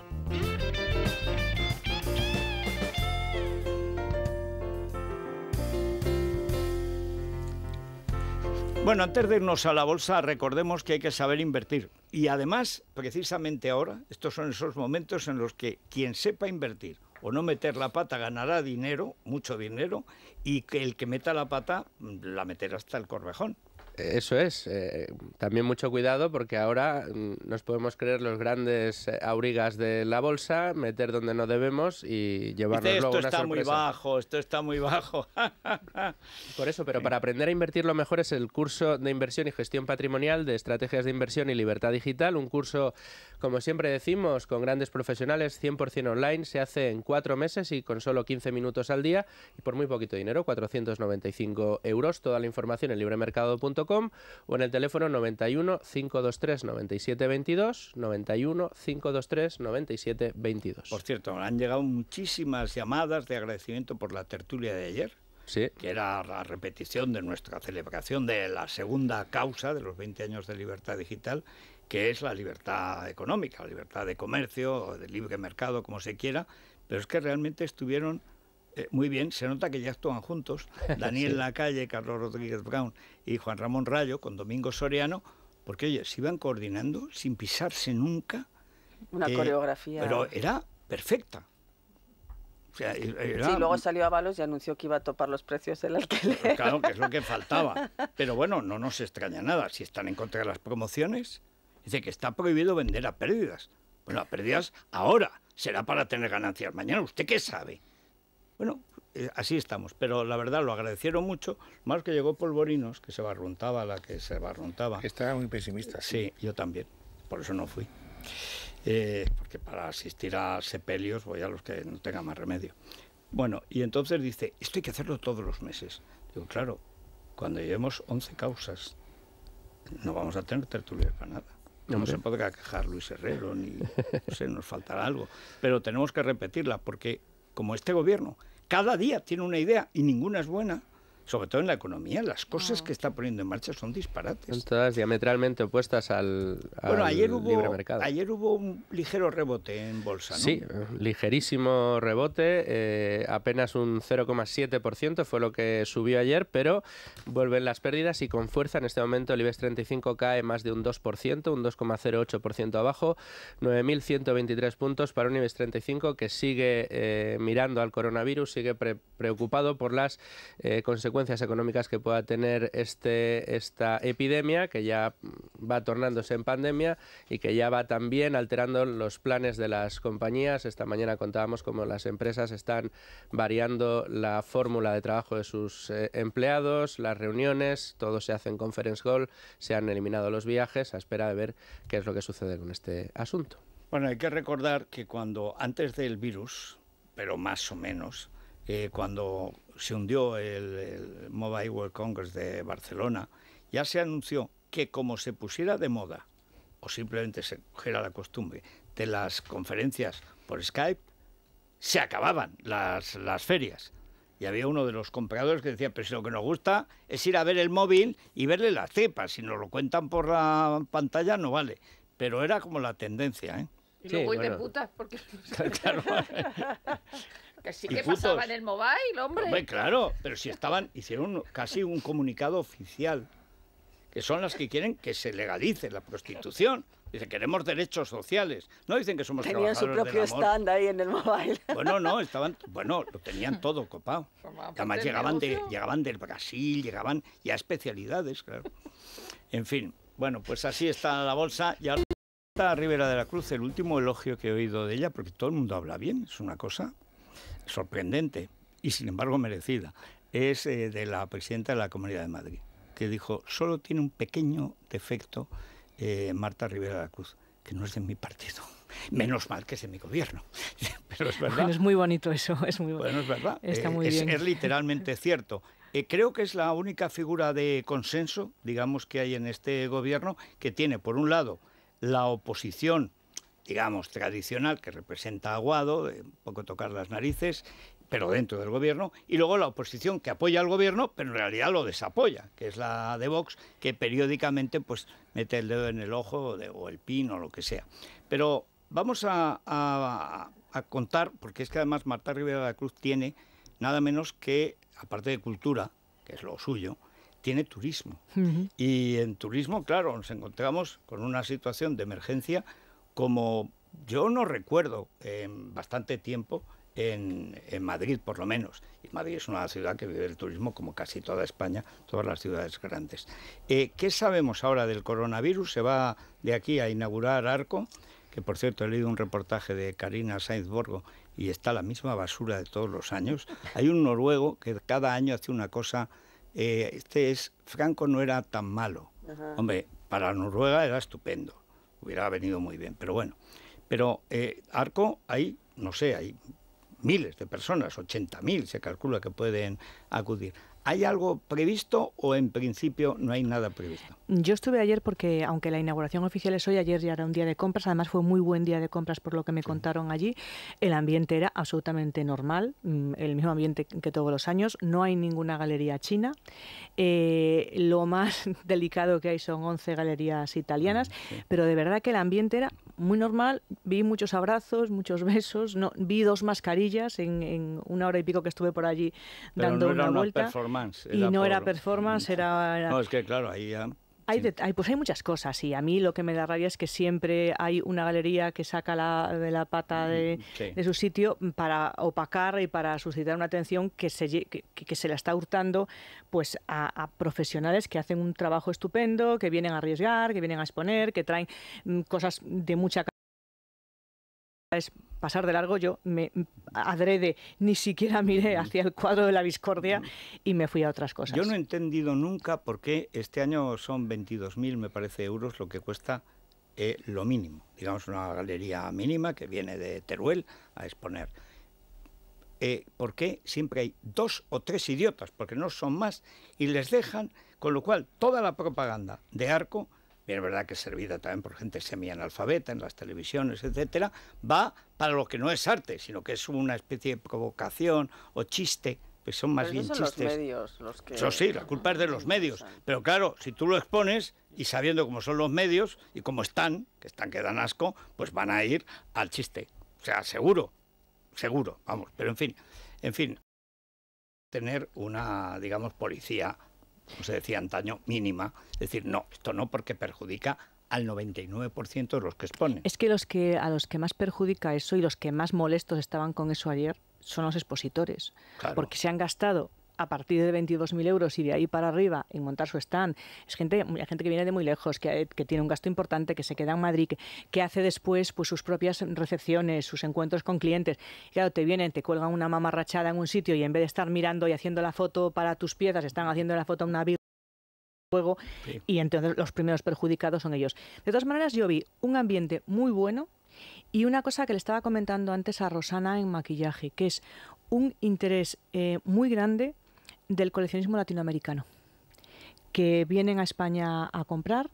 Bueno, antes de irnos a la bolsa, recordemos que hay que saber invertir. Y además, precisamente ahora, estos son esos momentos en los que quien sepa invertir o no meter la pata ganará dinero, mucho dinero, y que el que meta la pata la meterá hasta el corvejón. Eso es. Eh, también mucho cuidado porque ahora mm, nos podemos creer los grandes eh, aurigas de la bolsa, meter donde no debemos y llevarnos Dice, luego esto está muy bajo, esto está muy bajo. Por eso, pero para aprender a invertir lo mejor es el curso de inversión y gestión patrimonial de estrategias de inversión y libertad digital. Un curso, como siempre decimos, con grandes profesionales, 100% online. Se hace en cuatro meses y con solo 15 minutos al día y por muy poquito dinero, 495 euros. Toda la información en libremercado.com o en el teléfono 91 523 22 91 523 97 22 Por cierto, han llegado muchísimas llamadas de agradecimiento por la tertulia de ayer. Sí. que era la repetición de nuestra celebración de la segunda causa de los 20 años de libertad digital, que es la libertad económica, la libertad de comercio, de libre mercado, como se quiera, pero es que realmente estuvieron eh, muy bien, se nota que ya actúan juntos. Daniel Lacalle, Carlos Rodríguez Brown y Juan Ramón Rayo con Domingo Soriano, porque oye, se iban coordinando sin pisarse nunca. Una coreografía. Pero era perfecta. O Sí, luego salió a balos y anunció que iba a topar los precios del alquiler. Claro, que es lo que faltaba. Pero bueno, no nos extraña nada. Si están en contra de las promociones, dice que está prohibido vender a pérdidas. Bueno, a pérdidas ahora será para tener ganancias mañana. ¿Usted qué sabe? Bueno, eh, así estamos, pero la verdad lo agradecieron mucho, más que llegó Polvorinos, que se barruntaba la que se barruntaba. Estaba muy pesimista. Sí, yo también, por eso no fui. Eh, porque para asistir a sepelios voy a los que no tengan más remedio. Bueno, y entonces dice, esto hay que hacerlo todos los meses. Digo, claro, cuando llevemos 11 causas, no vamos a tener tertulias para nada. No se podrá quejar Luis Herrero, ni no sé, nos faltará algo. Pero tenemos que repetirla, porque como este gobierno cada día tiene una idea y ninguna es buena sobre todo en la economía, las cosas ah, que está poniendo en marcha son disparates. Son todas diametralmente opuestas al, ayer libre mercado. Ayer hubo un ligero rebote en bolsa, ¿no? Sí, ligerísimo rebote, eh, apenas un 0,7% fue lo que subió ayer, pero vuelven las pérdidas y con fuerza en este momento el IBEX 35 cae más de un 2%, un 2,08% abajo, 9.123 puntos para un IBEX 35 que sigue eh, mirando al coronavirus, sigue preocupado por las eh, consecuencias consecuencias económicas que pueda tener este, esta epidemia, que ya va tornándose en pandemia y que ya va también alterando los planes de las compañías. Esta mañana contábamos cómo las empresas están variando la fórmula de trabajo de sus eh, empleados, las reuniones, todo se hace en conference call, se han eliminado los viajes a espera de ver qué es lo que sucede con este asunto. Bueno, hay que recordar que cuando antes del virus, pero más o menos, eh, cuando se hundió el, Mobile World Congress de Barcelona, ya se anunció que como se pusiera de moda, o simplemente se cogiera la costumbre, de las conferencias por Skype, se acababan las, las ferias. Y había uno de los compradores que decía, pero si lo que nos gusta es ir a ver el móvil y verle las cepas, si nos lo cuentan por la pantalla no vale. Pero era como la tendencia, ¿eh? Y sí, putas porque... Que sí que pasaba en el mobile, hombre. Hombre, claro, pero si estaban, hicieron casi un comunicado oficial, que son las que quieren que se legalice la prostitución. Dice, queremos derechos sociales. No dicen que somos tenían su propio stand ahí en el mobile. Bueno, no, estaban... Bueno, lo tenían todo copado. Además llegaban, de, llegaban del Brasil, llegaban ya especialidades, claro. En fin, bueno, pues así está la bolsa. Ya está Rivera de la Cruz, el último elogio que he oído de ella, porque todo el mundo habla bien, es una cosa sorprendente y sin embargo merecida, es eh, de la presidenta de la Comunidad de Madrid, que dijo, solo tiene un pequeño defecto eh, Marta Rivera de la Cruz, que no es de mi partido. Menos mal que es de mi gobierno. Pero es verdad. es muy bonito eso, es muy bueno. es verdad. Está eh, muy bien. es literalmente cierto. creo que es la única figura de consenso, digamos, que hay en este gobierno, que tiene, por un lado, la oposición digamos, tradicional, que representa Aguado, un poco tocar las narices, pero dentro del gobierno, y luego la oposición que apoya al gobierno, pero en realidad lo desapoya, que es la de Vox, que periódicamente pues mete el dedo en el ojo o el pin o lo que sea. Pero vamos a, contar, porque es que además Marta Rivera de la Cruz tiene nada menos que, aparte de cultura, que es lo suyo, tiene turismo. Y en turismo, claro, nos encontramos con una situación de emergencia como yo no recuerdo en bastante tiempo en, Madrid, por lo menos. Y Madrid es una ciudad que vive el turismo como casi toda España, todas las ciudades grandes. Eh, ¿Qué sabemos ahora del coronavirus? Se va de aquí a inaugurar Arco, que por cierto he leído un reportaje de Karina Sainz y está la misma basura de todos los años. Hay un noruego que cada año hace una cosa. Eh, este es, Franco no era tan malo. Hombre, para Noruega era estupendo hubiera venido muy bien, pero bueno. Pero eh, Arco hay, no sé, hay miles de personas, 80.000 se calcula que pueden acudir. ¿Hay algo previsto o en principio no hay nada previsto? Yo estuve ayer porque, aunque la inauguración oficial es hoy, ayer ya era un día de compras, además fue muy buen día de compras por lo que me contaron allí. El ambiente era absolutamente normal, mm, el mismo ambiente que todos los años. No hay ninguna galería china. Eh, lo más delicado que hay son 11 galerías italianas, mm, pero de verdad que el ambiente era muy normal, vi muchos abrazos, muchos besos, no, vi dos mascarillas en, una hora y pico que estuve por allí dando una, vuelta. Performance, y no era performance, era, No, es que claro, ahí hay, pues hay muchas cosas y a mí lo que me da rabia es que siempre hay una galería que saca la, de la pata mm, mm, de, su sitio para opacar y para suscitar una atención que se, que, se la está hurtando pues a, a, profesionales que hacen un trabajo estupendo, que vienen a arriesgar, que vienen a exponer, que traen mm, cosas de mucha calidad pasar de largo, yo me adrede, ni siquiera miré hacia el cuadro de la discordia y me fui a otras cosas. Yo no he entendido nunca por qué este año son 22.000, me parece, euros lo que cuesta eh, lo mínimo. Digamos, una galería mínima que viene de Teruel a exponer. Eh, ¿Por qué siempre hay dos o tres idiotas? Porque no son más y les dejan, con lo cual toda la propaganda de Arco bien es verdad que es servida también por gente semianalfabeta en las televisiones, etcétera, va para lo que no es arte, sino que es una especie de provocación o chiste. Pues son más bien chistes. los medios los Eso sí, la culpa es de los medios. Pero claro, si tú lo expones y sabiendo cómo son los medios y cómo están, que están que dan asco, pues van a ir al chiste. O sea, seguro, seguro, vamos. Pero en fin, en fin, tener una, digamos, policía como se decía antaño, mínima. Es decir, no, esto no porque perjudica al 99% de los que exponen. Es que, los que a los que más perjudica eso y los que más molestos estaban con eso ayer son los expositores, porque se han gastado a partir de 22.000 euros y de ahí para arriba y montar su stand. Es gente, gente que viene de muy lejos, eh, que, tiene un gasto importante, que se queda en Madrid, que, hace después pues, sus propias recepciones, sus encuentros con clientes. claro, te vienen, te cuelgan una mamarrachada en un sitio y en vez de estar mirando y haciendo la foto para tus piezas, están haciendo la foto a una virgen... y entonces los primeros perjudicados son ellos. De todas maneras, yo vi un ambiente muy bueno y una cosa que le estaba comentando antes a Rosana en maquillaje, que es un interés eh, muy grande del coleccionismo latinoamericano, que vienen a España a comprar,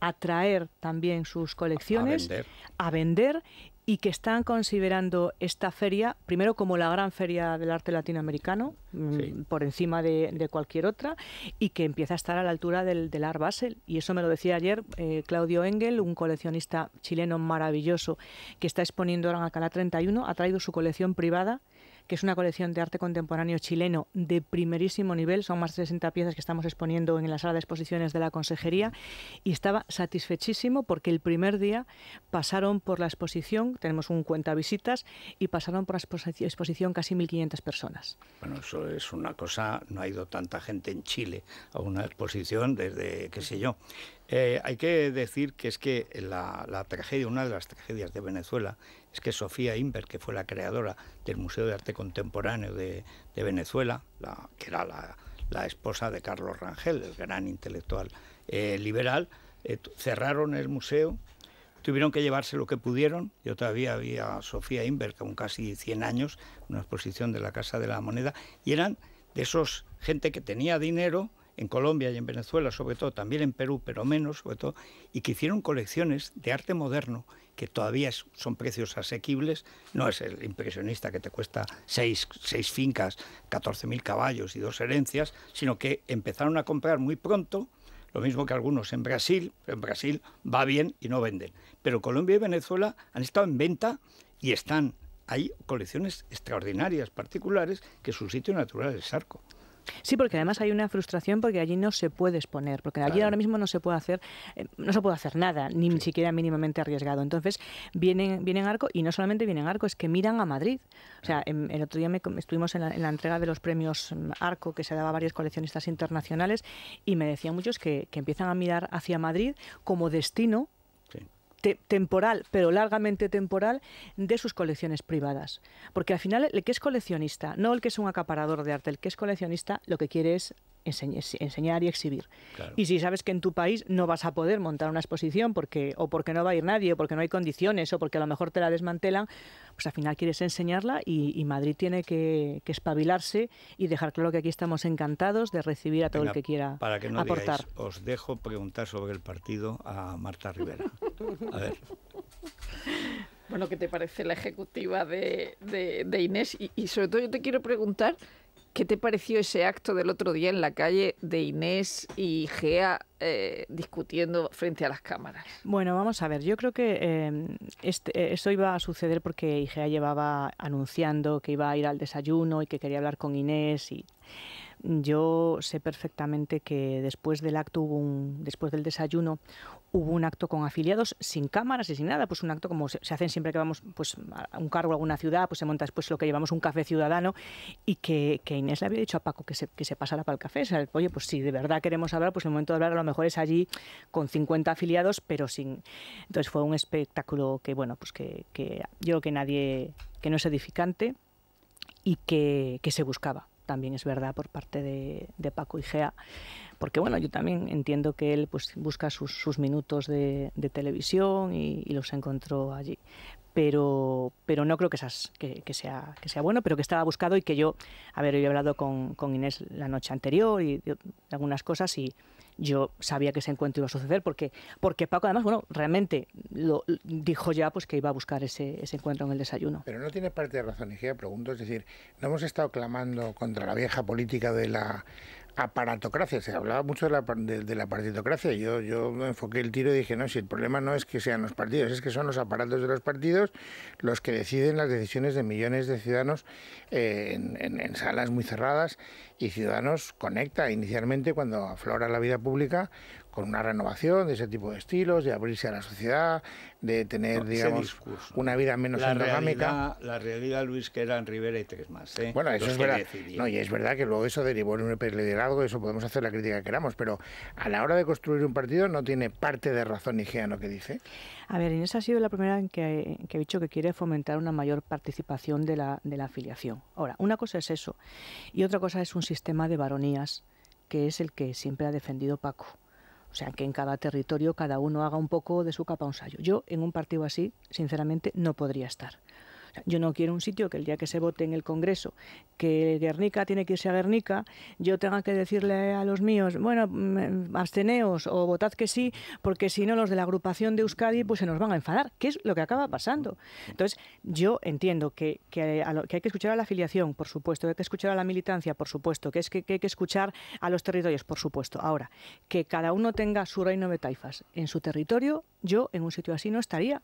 a traer también sus colecciones, a vender, y que están considerando esta feria, primero como la gran feria del arte latinoamericano, mm, por encima de, cualquier otra, y que empieza a estar a la altura del, del Art Basel. Y eso me lo decía ayer eh, Claudio Engel, un coleccionista chileno maravilloso que está exponiendo ahora en Alcalá 31, ha traído su colección privada que es una colección de arte contemporáneo chileno de primerísimo nivel. Son más de 60 piezas que estamos exponiendo en la sala de exposiciones de la Consejería. Y estaba satisfechísimo porque el primer día pasaron por la exposición, tenemos un cuenta visitas, y pasaron por la exposición casi 1.500 personas. Bueno, eso es una cosa, no ha ido tanta gente en Chile a una exposición desde, qué sé yo. Eh, hay que decir que es que la, la tragedia, una de las tragedias de Venezuela, es que Sofía Imbert, que fue la creadora del Museo de Arte Contemporáneo de, Venezuela, que era la, esposa de Carlos Rangel, el gran intelectual eh, liberal, eh, cerraron el museo, tuvieron que llevarse lo que pudieron. Yo todavía había Sofía Inver, con casi 100 años, una exposición de la Casa de la Moneda, y eran de esos gente que tenía dinero, en Colombia y en Venezuela sobre todo, también en Perú, pero menos sobre todo, y que hicieron colecciones de arte moderno que todavía son precios asequibles, no es el impresionista que te cuesta seis, fincas, 14.000 caballos y dos herencias, sino que empezaron a comprar muy pronto, lo mismo que algunos en Brasil, en Brasil va bien y no venden. Pero Colombia y Venezuela han estado en venta y están, hay colecciones extraordinarias, particulares, que su sitio natural es Arco. Sí, porque además hay una frustración porque allí no se puede exponer, porque allí ahora mismo no se puede hacer, eh, no se puede hacer nada, ni siquiera mínimamente arriesgado. Entonces vienen, vienen Arco y no solamente vienen Arco, es que miran a Madrid. O sea, el otro día me, estuvimos en la, entrega de los premios mm, Arco que se daba a varios coleccionistas internacionales y me decían muchos que, que empiezan a mirar hacia Madrid como destino temporal, pero largamente temporal, de sus colecciones privadas. Porque al final el que es coleccionista, no el que es un acaparador de arte, el que es coleccionista lo que quiere es enseñar y exhibir. Y si sabes que en tu país no vas a poder montar una exposición porque o porque no va a ir nadie, o porque no hay condiciones, o porque a lo mejor te la desmantelan, pues al final quieres enseñarla y, Madrid tiene que, espabilarse y dejar claro que aquí estamos encantados de recibir a todo el que quiera para que no aportar. os dejo preguntar sobre el partido a Marta Rivera. A ver. Bueno, ¿qué te parece la ejecutiva de, Inés? y sobre todo yo te quiero preguntar ¿Qué te pareció ese acto del otro día en la calle de Inés y Igea eh, discutiendo frente a las cámaras? Bueno, vamos a ver, yo creo que eh, este, eh, eso iba a suceder porque Igea llevaba anunciando que iba a ir al desayuno y que quería hablar con Inés y yo sé perfectamente que después del acto hubo un, después del desayuno hubo un acto con afiliados sin cámaras y sin nada, pues un acto como se, hacen siempre que vamos pues a un cargo a alguna ciudad, pues se monta después lo que llevamos un café ciudadano y que, que Inés le había dicho a Paco que se, que se pasara para el café, o sea, oye, pues si de verdad queremos hablar, pues el momento de hablar a lo mejor es allí con 50 afiliados, pero sin entonces fue un espectáculo que bueno, pues que, yo creo que nadie que no es edificante y que se buscaba también es verdad por parte de, de Paco Igea, porque bueno, yo también entiendo que él pues, busca sus, minutos de, televisión y, los encontró allí. Pero, pero no creo que, esas, que, sea, que sea bueno, pero que estaba buscado y que yo, a ver, he hablado con, Inés la noche anterior y de algunas cosas y, yo sabía que ese encuentro iba a suceder porque, porque Paco además, bueno, realmente lo, dijo ya pues que iba a buscar ese, encuentro en el desayuno. Pero no tiene parte de razón, Igea, pregunto, es decir, no hemos estado clamando contra la vieja política de la aparatocracia. Se hablaba mucho de la, de, la partidocracia. Yo, yo me enfoqué el tiro y dije, no, si el problema no es que sean los partidos, es que son los aparatos de los partidos los que deciden las decisiones de millones de ciudadanos eh, en, salas muy cerradas y Ciudadanos conecta inicialmente cuando aflora la vida pública con una renovación de ese tipo de estilos, de abrirse a la sociedad, de tener, digamos, una vida menos la la realidad, Luis, que en Rivera y tres más. ¿eh? Bueno, eso es verdad. y es verdad que luego eso derivó en un e e liderazgo eso podemos hacer la crítica que queramos, pero a la hora de construir un partido no tiene parte de razón en lo que dice. A ver, Inés ha sido la primera en que, que dicho que quiere fomentar una mayor participación de la, afiliación. Ahora, una cosa es eso, y otra cosa es un sistema de baronías, que es el que siempre ha defendido Paco o sea, que en cada territorio cada uno haga un poco de su capa un sallo. Yo en un partido así, sinceramente, no podría estar. Yo no quiero un sitio que el día que se vote en el Congreso que Guernica tiene que irse a Guernica, yo tenga que decirle a los míos, bueno, mm, eh, absteneos o votad que sí, porque si no los de la agrupación de Euskadi pues se nos van a enfadar, que es lo que acaba pasando. Entonces, yo entiendo que, hay que escuchar a la afiliación, por supuesto, que hay que escuchar a la militancia, por supuesto, que, es que, que hay que escuchar a los territorios, por supuesto. Ahora, que cada uno tenga su reino de taifas en su territorio, yo en un sitio así no estaría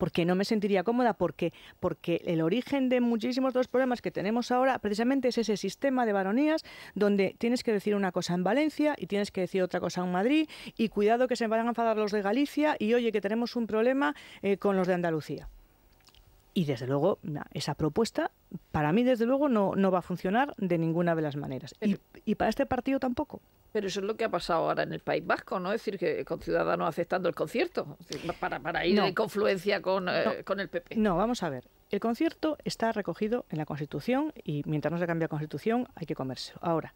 porque no me sentiría cómoda, porque, porque el origen de muchísimos de los problemas que tenemos ahora precisamente es ese sistema de varonías donde tienes que decir una cosa en Valencia y tienes que decir otra cosa en Madrid y cuidado que se van a enfadar los de Galicia y oye que tenemos un problema eh, con los de Andalucía. Y desde luego, esa propuesta, para mí, desde luego, no, no va a funcionar de ninguna de las maneras. y, para este partido tampoco. Pero eso es lo que ha pasado ahora en el País Vasco, ¿no? Es decir, que con Ciudadanos aceptando el concierto, para, para, ir en confluencia con, eh, el PP. No, vamos a ver. El concierto está recogido en la Constitución y mientras no se cambia la Constitución hay que comerse. Ahora,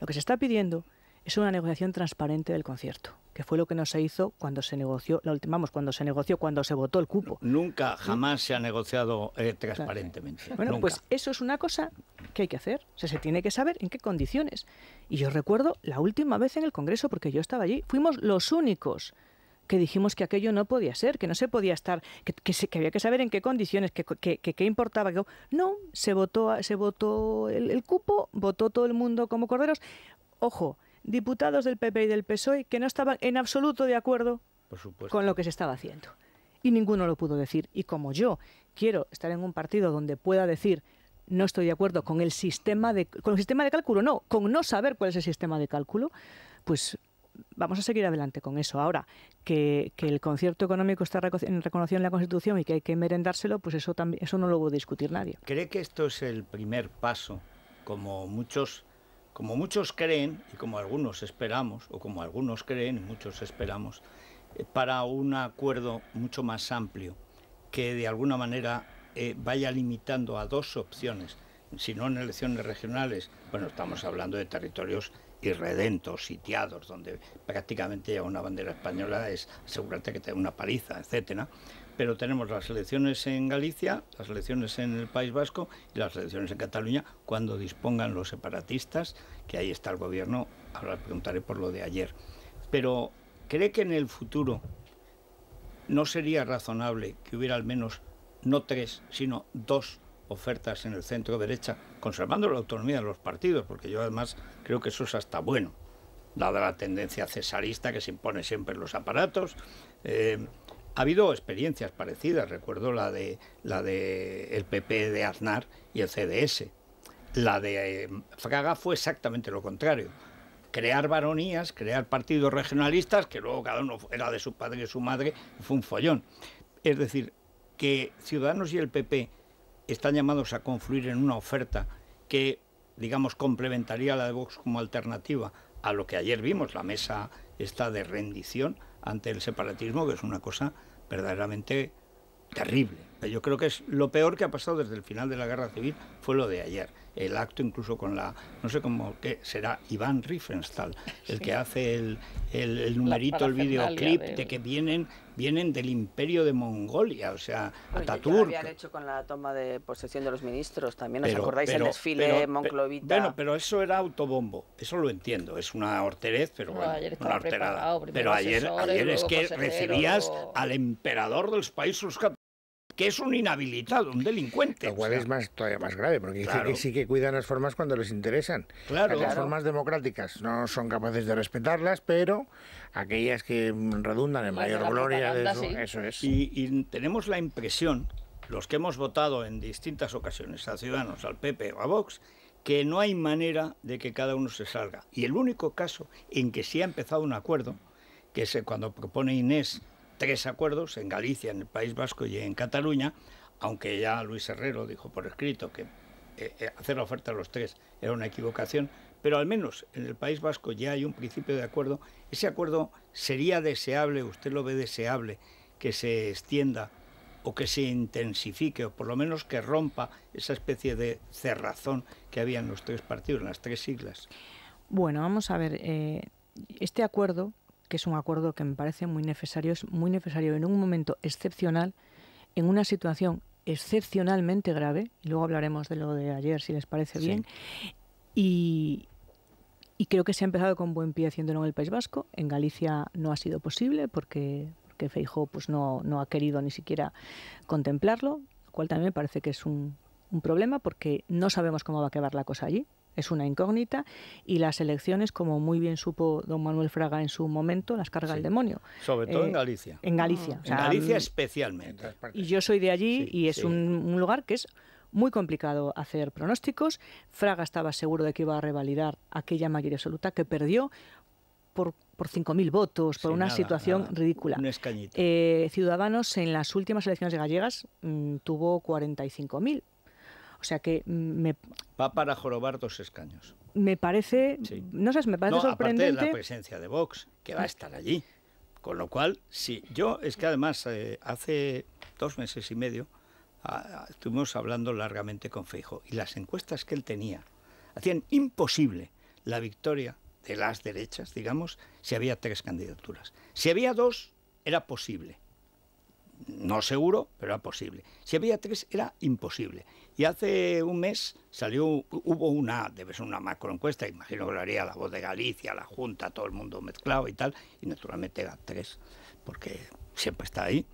lo que se está pidiendo es una negociación transparente del concierto que fue lo que no se hizo cuando se negoció, la cuando se negoció, cuando se votó el cupo. Nunca, jamás se ha negociado eh, transparentemente. Bueno, pues eso es una cosa que hay que hacer. O se tiene que saber en qué condiciones. Y yo recuerdo la última vez en el Congreso, porque yo estaba allí, fuimos los únicos que dijimos que aquello no podía ser, que no se podía estar, que, había que saber en qué condiciones, que, qué importaba. Que, no, se votó, se votó el cupo, votó todo el mundo como corderos. Ojo, diputados del PP y del PSOE que no estaban en absoluto de acuerdo con lo que se estaba haciendo. Y ninguno lo pudo decir. Y como yo quiero estar en un partido donde pueda decir no estoy de acuerdo con el sistema de, con el sistema de cálculo, no, con no saber cuál es el sistema de cálculo, pues vamos a seguir adelante con eso. Ahora, que, el concierto económico está reconocido en la Constitución y que hay que merendárselo, pues eso, eso no lo hubo discutir nadie. ¿Cree que esto es el primer paso, como muchos como muchos creen, y como algunos esperamos, o como algunos creen y muchos esperamos, eh, para un acuerdo mucho más amplio, que de alguna manera eh, vaya limitando a dos opciones, si no en elecciones regionales, bueno, estamos hablando de territorios irredentos, sitiados, donde prácticamente una bandera española es asegurarte que te una paliza, etcétera pero tenemos las elecciones en Galicia, las elecciones en el País Vasco y las elecciones en Cataluña cuando dispongan los separatistas, que ahí está el gobierno, ahora preguntaré por lo de ayer. Pero ¿cree que en el futuro no sería razonable que hubiera al menos no tres, sino dos ofertas en el centro derecha, conservando la autonomía de los partidos? Porque yo además creo que eso es hasta bueno, dada la tendencia cesarista que se impone siempre en los aparatos. Eh, ha habido experiencias parecidas, recuerdo la de la de el PP de Aznar y el CDS. La de eh, Fraga fue exactamente lo contrario. Crear baronías, crear partidos regionalistas, que luego cada uno era de su padre y su madre, fue un follón. Es decir, que Ciudadanos y el PP están llamados a confluir en una oferta que, digamos, complementaría la de Vox como alternativa a lo que ayer vimos, la mesa está de rendición, ante el separatismo, que es una cosa verdaderamente terrible. Yo creo que es lo peor que ha pasado desde el final de la guerra civil fue lo de ayer el acto incluso con la, no sé cómo que será Iván Riefenstahl, el que hace el, el, numerito, el videoclip de que vienen vienen del imperio de Mongolia, o sea, a Ataturk. habían hecho con la toma de posesión de los ministros, también os acordáis el desfile Monclovita. Bueno, pero eso era autobombo, eso lo entiendo, es una horterez, pero bueno, una horterada. Pero ayer, es que recibías al emperador de los países que es un inhabilitado, un delincuente. Lo es más, todavía más grave, porque sí que cuidan las formas cuando les interesan. Claro, las formas democráticas no son capaces de respetarlas, pero aquellas que redundan en mayor gloria, de eso, es. Y, tenemos la impresión, los que hemos votado en distintas ocasiones a Ciudadanos, al PP o a Vox, que no hay manera de que cada uno se salga. Y el único caso en que sí ha empezado un acuerdo, que es cuando propone Inés tres acuerdos en Galicia, en el País Vasco y en Cataluña, aunque ya Luis Herrero dijo por escrito que eh, eh, hacer la oferta a los tres era una equivocación, pero al menos en el País Vasco ya hay un principio de acuerdo. Ese acuerdo sería deseable, usted lo ve deseable, que se extienda o que se intensifique, o por lo menos que rompa esa especie de cerrazón que había en los tres partidos, en las tres siglas. Bueno, vamos a ver, eh, este acuerdo que es un acuerdo que me parece muy necesario, es muy necesario en un momento excepcional, en una situación excepcionalmente grave, y luego hablaremos de lo de ayer si les parece bien, y, creo que se ha empezado con buen pie haciéndolo en el País Vasco, en Galicia no ha sido posible porque, porque pues no, no ha querido ni siquiera contemplarlo, lo cual también me parece que es un, un problema porque no sabemos cómo va a quedar la cosa allí, es una incógnita y las elecciones, como muy bien supo don Manuel Fraga en su momento, las carga el demonio. Sobre todo en eh, Galicia. En Galicia. en Galicia mm, especialmente. y yo soy de allí y es un, lugar que es muy complicado hacer pronósticos. Fraga estaba seguro de que iba a revalidar aquella mayoría absoluta que perdió por, por 5.000 votos, por una situación ridícula. Eh, Ciudadanos en las últimas elecciones gallegas mm, tuvo 45.000 o sea que me... Va para jorobar dos escaños. Me parece, no sé, me parece sorprendente... Aparte de la presencia de Vox, que va a estar allí. Con lo cual, sí, yo es que además eh, hace dos meses y medio ah, ah, estuvimos hablando largamente con Feijo y las encuestas que él tenía hacían imposible la victoria de las derechas, digamos, si había tres candidaturas. Si había dos, era posible no seguro, pero era posible. Si había tres, era imposible. Y hace un mes salió, hubo una, debe ser una macroencuesta, imagino que lo haría la voz de Galicia, la Junta, todo el mundo mezclado y tal, y naturalmente era tres, porque siempre está ahí,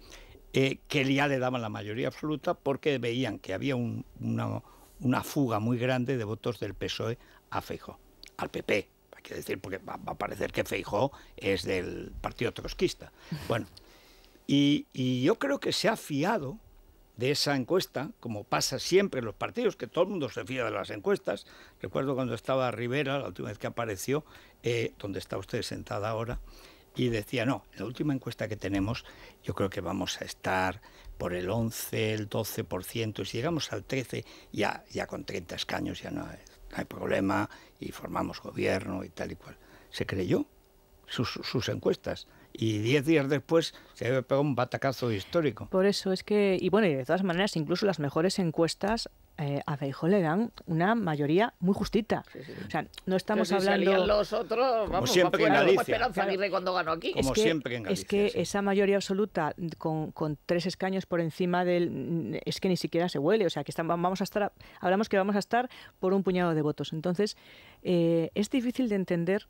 eh, que ya le daban la mayoría absoluta porque veían que había una, fuga muy grande de votos del PSOE a Feijóo, al PP, hay que decir, porque va, a parecer que Feijóo es del partido trotskista. Bueno. Y, yo creo que se ha fiado de esa encuesta, como pasa siempre en los partidos, que todo el mundo se fía de las encuestas. Recuerdo cuando estaba Rivera, la última vez que apareció, eh, donde está usted sentada ahora, y decía, no, la última encuesta que tenemos, yo creo que vamos a estar por el 11, el 12%, y si llegamos al 13, ya, ya con 30 escaños ya no hay, problema, y formamos gobierno y tal y cual. Se creyó sus encuestas y diez días después se había pegado un batacazo histórico. Por eso es que, y bueno, y de todas maneras, incluso las mejores encuestas eh, a Feijóo le dan una mayoría muy justita. O sea, no estamos si hablando. los otros, vamos, siempre en Galicia. cuando aquí. Como que, siempre en Galicia, Es que esa mayoría absoluta con, tres escaños por encima del. Mm, es que ni siquiera se huele. O sea, que están vamos a estar. Hablamos que vamos a estar por un puñado de votos. Entonces, eh, es difícil de entender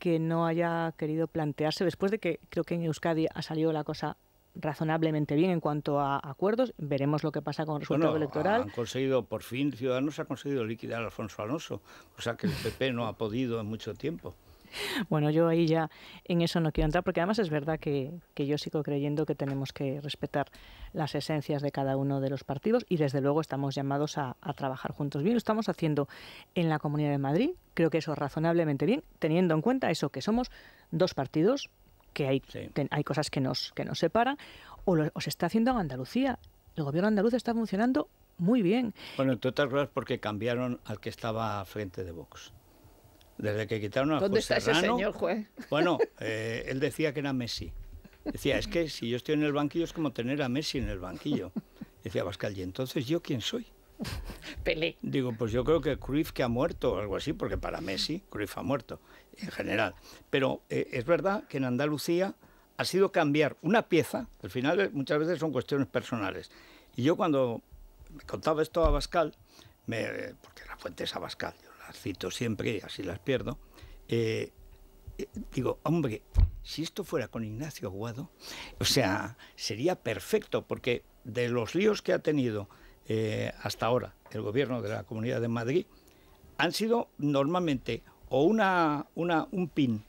que no haya querido plantearse, después de que creo que en Euskadi ha salido la cosa razonablemente bien en cuanto a acuerdos. Veremos lo que pasa con el resultado electoral. Han conseguido, por fin, Ciudadanos ha conseguido liquidar a Alfonso Alonso, cosa que el PP no ha podido en mucho tiempo. Bueno, yo ahí ya en eso no quiero entrar, porque además es verdad que, yo sigo creyendo que tenemos que respetar las esencias de cada uno de los partidos y desde luego estamos llamados a, trabajar juntos. Bien, lo estamos haciendo en la Comunidad de Madrid, creo que eso razonablemente bien, teniendo en cuenta eso que somos dos partidos, que hay, cosas que nos, que nos separan, o, lo, o se está haciendo en Andalucía. El gobierno andaluz está funcionando muy bien. Bueno, entre otras cosas porque cambiaron al que estaba frente de Vox. Desde que quitaron a ¿Dónde está ese señor juez? Bueno, eh, él decía que era Messi. Decía, es que si yo estoy en el banquillo es como tener a Messi en el banquillo. Decía Pascal, ¿y entonces yo quién soy? Pelé. Digo, pues yo creo que Cruyff que ha muerto o algo así, porque para Messi Cruyff ha muerto en general. Pero eh, es verdad que en Andalucía ha sido cambiar una pieza, al final eh, muchas veces son cuestiones personales. Y yo cuando me contaba esto a Pascal, me, porque la fuente es Pascal yo cito siempre así las pierdo, eh, eh, digo, hombre, si esto fuera con Ignacio Aguado, o sea, sería perfecto, porque de los líos que ha tenido eh, hasta ahora el gobierno de la Comunidad de Madrid, han sido normalmente o una, una, un pin,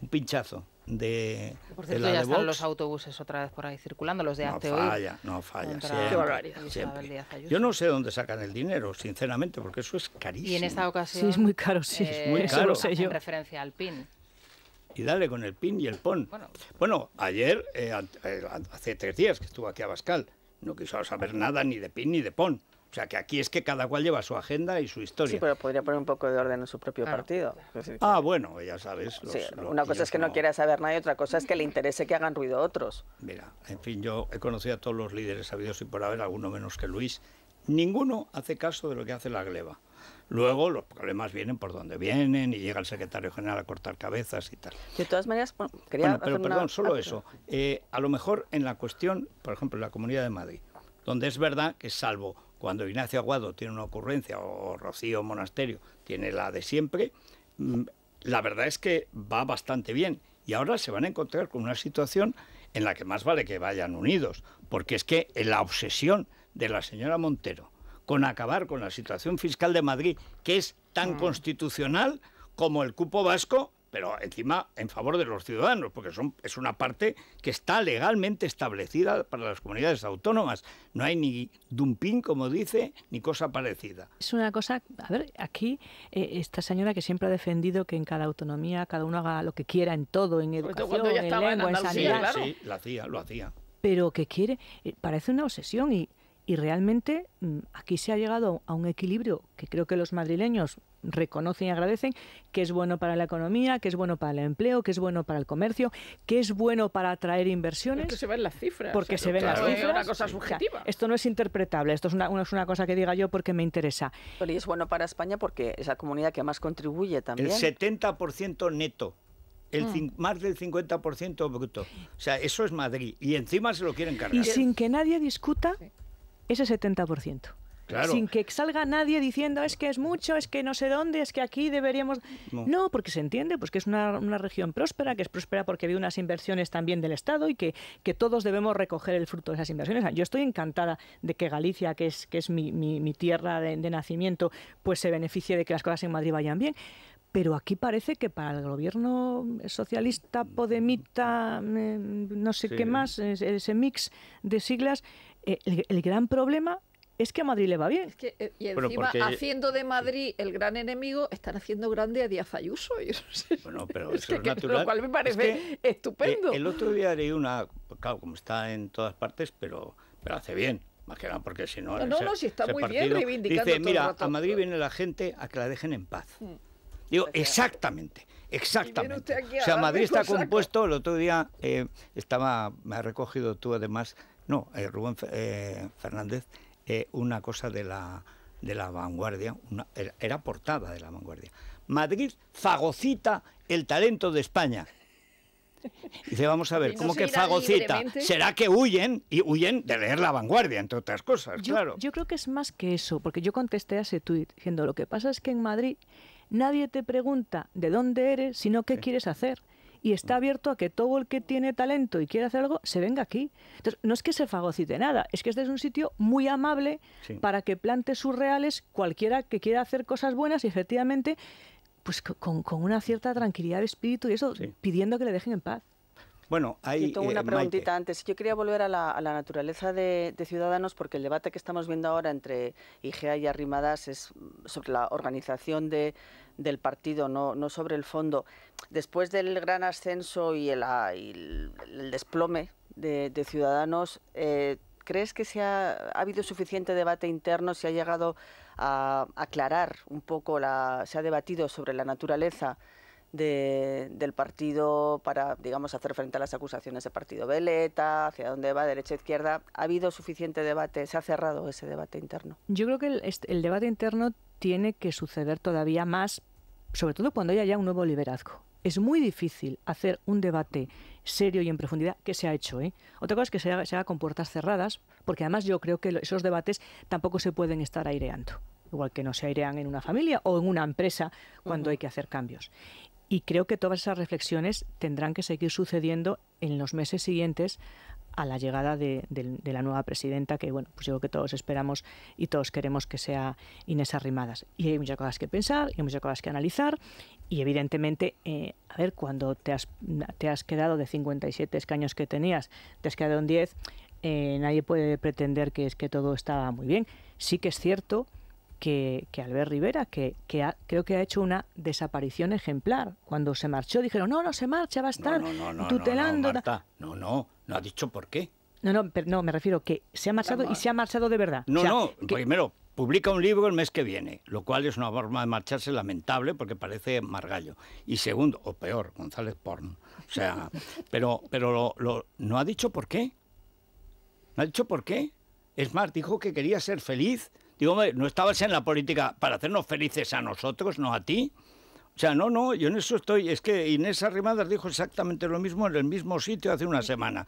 un pinchazo de. Por cierto, ya están los autobuses otra vez por ahí circulando, los de no Falla, no falla, Yo no sé dónde sacan el dinero, sinceramente, porque eso es carísimo. Y en esta ocasión. Sí, es muy caro, sí. Eh, es muy caro. sé yo. En referencia al PIN y dale con el pin y el pon. Bueno, ayer, eh, hace tres días que estuvo aquí a Bascal, no quiso saber nada ni de pin ni de pon. O sea, que aquí es que cada cual lleva su agenda y su historia. Sí, pero podría poner un poco de orden en su propio partido. ah, bueno, ya sabes. sí, una cosa es que no quiera saber nada y otra cosa es que le interese que hagan ruido a otros. Mira, en fin, yo he conocido a todos los líderes sabidos y por haber, alguno menos que Luis. Ninguno hace caso de lo que hace la gleba. Luego los problemas vienen por donde vienen y llega el secretario general a cortar cabezas y tal. De todas maneras, quería bueno, pero perdón, solo eso. Eh, a lo mejor en la cuestión, por ejemplo, en la Comunidad de Madrid, donde es verdad que salvo cuando Ignacio Aguado tiene una ocurrencia o Rocío Monasterio tiene la de siempre, mm, la verdad es que va bastante bien. Y ahora se van a encontrar con una situación en la que más vale que vayan unidos, porque es que la obsesión de la señora Montero con acabar con la situación fiscal de Madrid, que es tan mm. constitucional como el cupo vasco pero encima en favor de los ciudadanos, porque es una parte que está legalmente establecida para las comunidades autónomas. No hay ni dumping, como dice, ni cosa parecida. Es una cosa, a ver, aquí eh, esta señora que siempre ha defendido que en cada autonomía cada uno haga lo que quiera en todo, en educación, en lengua, en, Sí, lo hacía, lo hacía. Pero que quiere, eh, parece una obsesión y y realmente mm, aquí se ha llegado a un equilibrio que creo que los madrileños reconocen y agradecen, que es bueno para la economía, que es bueno para el empleo, que es bueno para el comercio, que es bueno para atraer inversiones. Porque se ven las cifras. Porque se ven las cifras. esto no es interpretable, esto es una, es una cosa que diga yo porque me interesa. Y es bueno para España porque es la comunidad que más contribuye también. El 70% neto. El mm. más del 50% bruto. O sea, eso es Madrid. Y encima se lo quieren cargar. Y sin que nadie discuta ese 70%. Sin que salga nadie diciendo es que es mucho, es que no sé dónde, es que aquí deberíamos. No, porque se entiende, porque es una, región próspera, que es próspera porque hay unas inversiones también del Estado y que, todos debemos recoger el fruto de esas inversiones. Yo estoy encantada de que Galicia, que es, que es mi, tierra de, nacimiento, pues se beneficie de que las cosas en Madrid vayan bien. Pero aquí parece que para el gobierno socialista, podemita, eh, no sé qué más, ese mix de siglas, eh, el, gran problema es que a Madrid le va bien. Eh, y encima, haciendo de Madrid el gran enemigo, están haciendo grande a Díaz Ayuso. Bueno, pero eso es, natural. Lo cual me parece eh, estupendo. el otro día leí una, claro, como está en todas partes, pero, pero hace bien. Más que nada porque si no... No, si está muy bien reivindicando Dice, mira, a Madrid viene la gente a que la dejen en paz. Mm. Digo, pues exactamente, exactamente. O sea, Madrid está compuesto, el otro día estaba, me ha recogido tú además no, eh, Rubén eh, Fernández, eh, una cosa de la, de la vanguardia, una, era, portada de la vanguardia. Madrid fagocita el talento de España. Dice, vamos a ver, ¿cómo que fagocita? ¿Será que huyen? Y huyen de leer La Vanguardia, entre otras cosas, claro. Yo creo que es más que eso, porque yo contesté a ese tuit diciendo, lo que pasa es que en Madrid nadie te pregunta de dónde eres, sino qué quieres hacer y está abierto a que todo el que tiene talento y quiere hacer algo se venga aquí. Entonces, no es que se fagocite nada, es que este es un sitio muy amable para que plante sus reales cualquiera que quiera hacer cosas buenas y efectivamente, pues con, una cierta tranquilidad de espíritu y eso, pidiendo que le dejen en paz. Bueno, hay. Yo tengo eh, una preguntita antes. Yo quería volver a la, naturaleza de, de, Ciudadanos porque el debate que estamos viendo ahora entre IGEA y Arrimadas es sobre la organización de, del partido, no, no sobre el fondo. Después del gran ascenso y el, ah, el, desplome de, Ciudadanos, eh, ¿crees que se ha, ha, habido suficiente debate interno? ¿Se ha llegado a aclarar un poco, la, se ha debatido sobre la naturaleza del partido para, digamos, hacer frente a las acusaciones de partido Veleta, hacia dónde va, derecha, izquierda. ¿Ha habido suficiente debate? ¿Se ha cerrado ese debate interno? Yo creo que el, este, el debate interno tiene que suceder todavía más, sobre todo cuando haya ya un nuevo liderazgo. Es muy difícil hacer un debate serio y en profundidad que se ha hecho. ¿eh? Otra cosa es que se haga, con puertas cerradas, porque además yo creo que esos debates tampoco se pueden estar aireando, igual que no se airean en una familia o en una empresa cuando hay que hacer cambios. Y creo que todas esas reflexiones tendrán que seguir sucediendo en los meses siguientes a la llegada de, la nueva presidenta, que bueno, pues yo creo que todos esperamos y todos queremos que sea Inés Y hay muchas cosas que pensar, y hay muchas cosas que analizar, y evidentemente, eh, a ver, cuando te has, te has quedado de 57 escaños que tenías, te has quedado en 10, eh, nadie puede pretender que es que todo estaba muy bien. Sí que es cierto que, Albert Rivera, que, creo que ha hecho una desaparición ejemplar. Cuando se marchó dijeron, no, no se marcha, va a estar no, no, tutelando. No, no, no, no ha dicho por qué. No, no, pero no, me refiero que se ha marchado y se ha marchado de verdad. No, no, primero, publica un libro el mes que viene, lo cual es una forma de marcharse lamentable porque parece Margallo. Y segundo, o peor, González Porn. O sea, pero, pero no ha dicho por qué. No ha dicho por qué. Es más, dijo que quería ser feliz, Digo, hombre, ¿no estabas en la política para hacernos felices a nosotros, no a ti? O sea, no, no, yo en eso estoy. Es que Inés Arrimadas dijo exactamente lo mismo en el mismo sitio hace una semana.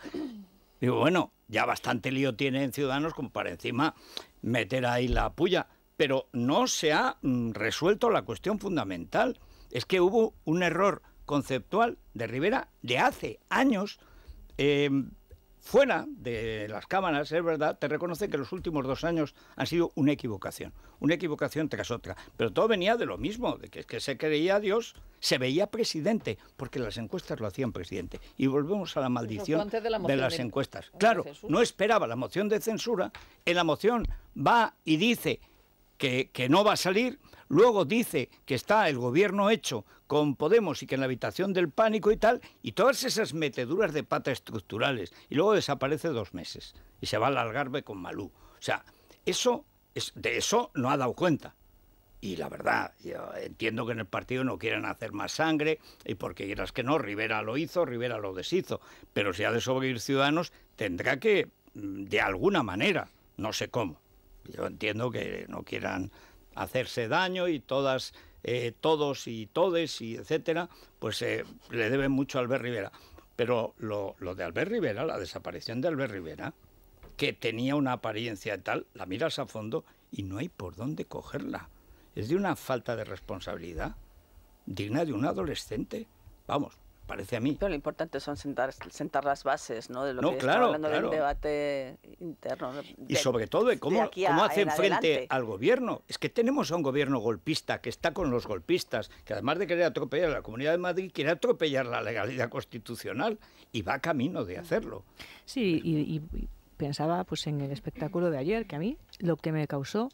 Digo, bueno, ya bastante lío tiene en Ciudadanos como para encima meter ahí la puya. Pero no se ha mm, resuelto la cuestión fundamental. Es que hubo un error conceptual de Rivera de hace años. Eh, fuera de las cámaras, es verdad, te reconoce que los últimos dos años han sido una equivocación, una equivocación tras otra. Pero todo venía de lo mismo, de que, que se creía Dios, se veía presidente, porque las encuestas lo hacían presidente. Y volvemos a la maldición de, las encuestas. Claro, no esperaba la moción de censura, en la moción va y dice que, que no va a salir, Luego dice que está el gobierno hecho con Podemos y que en la habitación del pánico y tal, y todas esas meteduras de pata estructurales. Y luego desaparece dos meses y se va al Algarve con Malú. O sea, eso es, de eso no ha dado cuenta. Y la verdad, entiendo que en el partido no quieran hacer más sangre, y porque quieras que no, Rivera lo hizo, Rivera lo deshizo. Pero si ha de sobrevivir Ciudadanos, tendrá que, mm, de alguna manera, no sé cómo. Yo entiendo que no quieran hacerse daño y todas, eh, todos y todes y etcétera, pues eh, le deben mucho a Albert Rivera. Pero lo, lo de Albert Rivera, la desaparición de Albert Rivera, que tenía una apariencia tal, la miras a fondo y no hay por dónde cogerla. Es de una falta de responsabilidad digna de un adolescente. Vamos, a mí. Pero lo importante son sentar, sentar las bases, ¿no? De lo que claro, hablando del debate interno. y sobre todo cómo, hacen frente al gobierno. Es que tenemos a un gobierno golpista que está con los golpistas, que además de querer atropellar a la Comunidad de Madrid, quiere atropellar la legalidad constitucional y va camino de hacerlo. Sí, y, y pensaba pues en el espectáculo de ayer, que a mí lo que me causó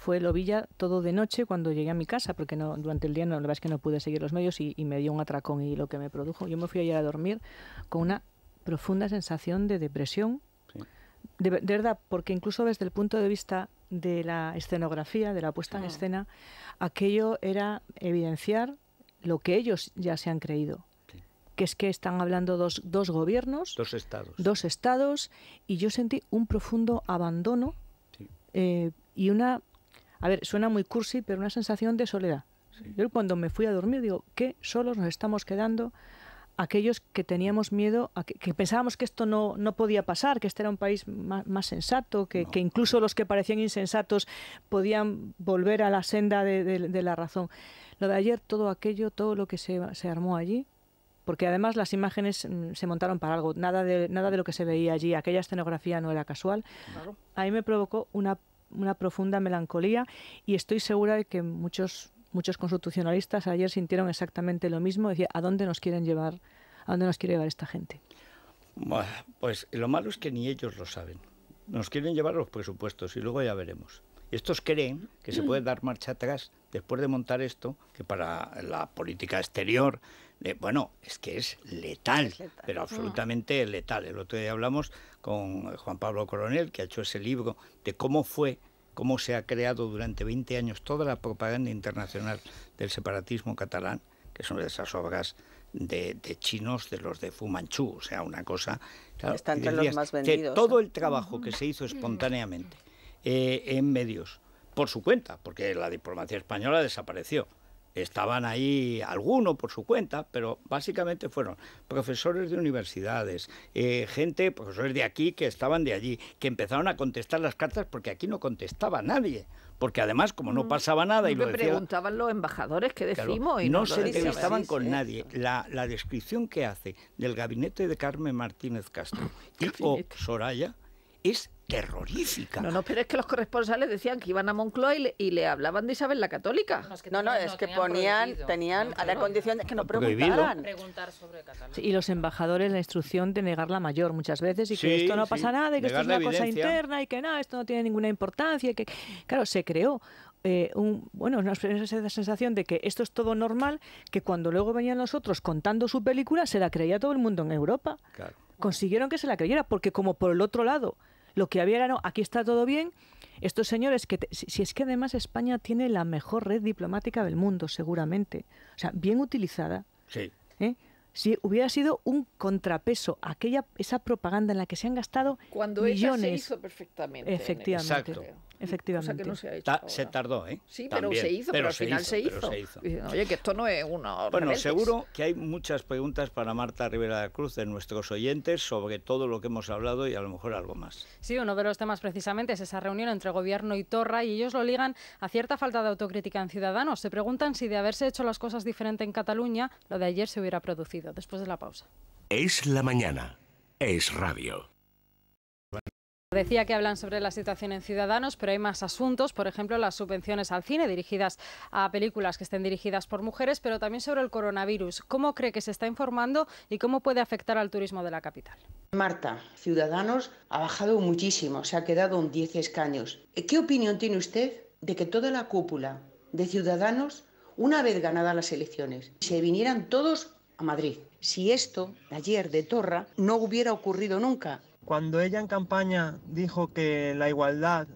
fue lo todo de noche cuando llegué a mi casa, porque no, durante el día no, la verdad que no pude seguir los medios y, me dio un atracón y lo que me produjo. Yo me fui ayer a dormir con una profunda sensación de depresión, de, verdad, porque incluso desde el punto de vista de la escenografía, de la puesta en escena, aquello era evidenciar lo que ellos ya se han creído que es que están hablando dos, dos, gobiernos. Dos estados. Dos estados, y yo sentí un profundo abandono eh, y una a ver, suena muy cursi, pero una sensación de soledad. Yo cuando me fui a dormir digo, qué solos nos estamos quedando aquellos que teníamos miedo, que, pensábamos que esto no, no podía pasar, que este era un país más, sensato, que, incluso los que parecían insensatos podían volver a la senda de, la razón. Lo de ayer, todo aquello, todo lo que se, armó allí, porque además las imágenes mm, se montaron para algo, nada de, nada de lo que se veía allí, aquella escenografía no era casual, Ahí a mí me provocó una una profunda melancolía y estoy segura de que muchos, muchos constitucionalistas ayer sintieron exactamente lo mismo, decía, ¿a dónde nos quieren llevar, a dónde nos quiere llevar esta gente? Pues lo malo es que ni ellos lo saben. Nos quieren llevar los presupuestos y luego ya veremos. Estos creen que se puede dar marcha atrás después de montar esto, que para la política exterior eh, bueno, es que es letal, pero mm. absolutamente letal. El otro día hablamos con eh, Juan Pablo Coronel, que ha hecho ese libro de cómo fue cómo se ha creado durante 20 años toda la propaganda internacional del separatismo catalán, que son esas obras de, chinos de los de Fu o sea, una cosa... los más vendidos. Todo el trabajo que se hizo espontáneamente eh, en medios, por su cuenta, porque la diplomacia española desapareció, Estaban ahí algunos por su cuenta, pero básicamente fueron profesores de universidades, eh, gente, profesores de aquí que estaban de allí, que empezaron a contestar las cartas porque aquí no contestaba nadie porque además como no mm. pasaba nada y lo preguntaban los embajadores qué decimos y no, se entrevistaban con nadie la, la, descripción que hace del gabinete de Carmen Martínez Castro y Soraya es terrorífica. No, no, pero es que los corresponsales decían que iban a Moncloa y le, hablaban de Isabel la Católica. No, no, es que ponían, tenían a la condición de que no preguntaran. y los embajadores la instrucción de negar la mayor muchas veces y que esto no pasa nada y que esto es una cosa interna y que nada, esto no tiene ninguna importancia. que, claro, se creó eh, un, bueno, una sensación de que esto es todo normal, que cuando luego venían los otros contando su película, se la creía todo el mundo en Europa. Consiguieron que se la creyera, porque como por el otro lado lo que había era, no, aquí está todo bien. Estos señores, que si, es que además España tiene la mejor red diplomática del mundo, seguramente. O sea, bien utilizada. Sí. ¿eh? si hubiera sido un contrapeso aquella esa propaganda en la que se han gastado cuando millones. se hizo perfectamente efectivamente Efectivamente. que se tardó, ¿eh? Sí, pero se hizo, pero, al final se, hizo. oye, que esto no es una. bueno, seguro que hay muchas preguntas para Marta Rivera de la Cruz de nuestros oyentes sobre todo lo que hemos hablado y a lo mejor algo más. Sí, uno de los temas precisamente es esa reunión entre gobierno y Torra y ellos lo ligan a cierta falta de autocrítica en Ciudadanos. Se preguntan si de haberse hecho las cosas diferente en Cataluña, lo de ayer se hubiera producido. Después de la pausa. Es la mañana. Es radio. Decía que hablan sobre la situación en Ciudadanos, pero hay más asuntos, por ejemplo, las subvenciones al cine dirigidas a películas que estén dirigidas por mujeres, pero también sobre el coronavirus. ¿Cómo cree que se está informando y cómo puede afectar al turismo de la capital? Marta, Ciudadanos ha bajado muchísimo, se ha quedado en 10 escaños. ¿Qué opinión tiene usted de que toda la cúpula de Ciudadanos, una vez ganadas las elecciones, se vinieran todos a Madrid? Si esto ayer de Torra no hubiera ocurrido nunca, cuando ella en campaña dijo que la igualdad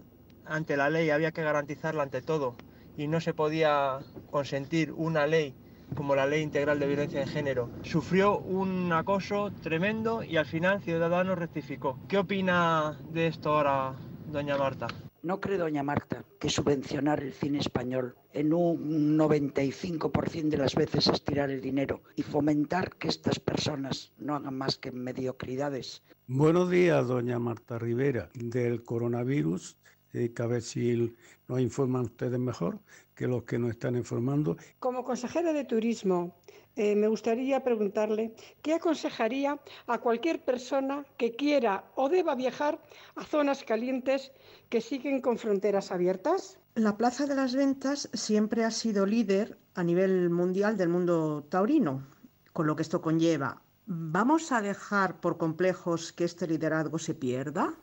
ante la ley había que garantizarla ante todo y no se podía consentir una ley como la Ley Integral de Violencia de Género. Sufrió un acoso tremendo y al final Ciudadanos rectificó. ¿Qué opina de esto ahora, doña Marta? No cree doña Marta que subvencionar el cine español en un 95% de las veces es tirar el dinero y fomentar que estas personas no hagan más que mediocridades. Buenos días, doña Marta Rivera. Del coronavirus eh, Cabe a ver si nos informan ustedes mejor que los que nos están informando. Como consejera de Turismo eh, me gustaría preguntarle qué aconsejaría a cualquier persona que quiera o deba viajar a zonas calientes que siguen con fronteras abiertas. La Plaza de las Ventas siempre ha sido líder a nivel mundial del mundo taurino, con lo que esto conlleva. ¿Vamos a dejar por complejos que este liderazgo se pierda?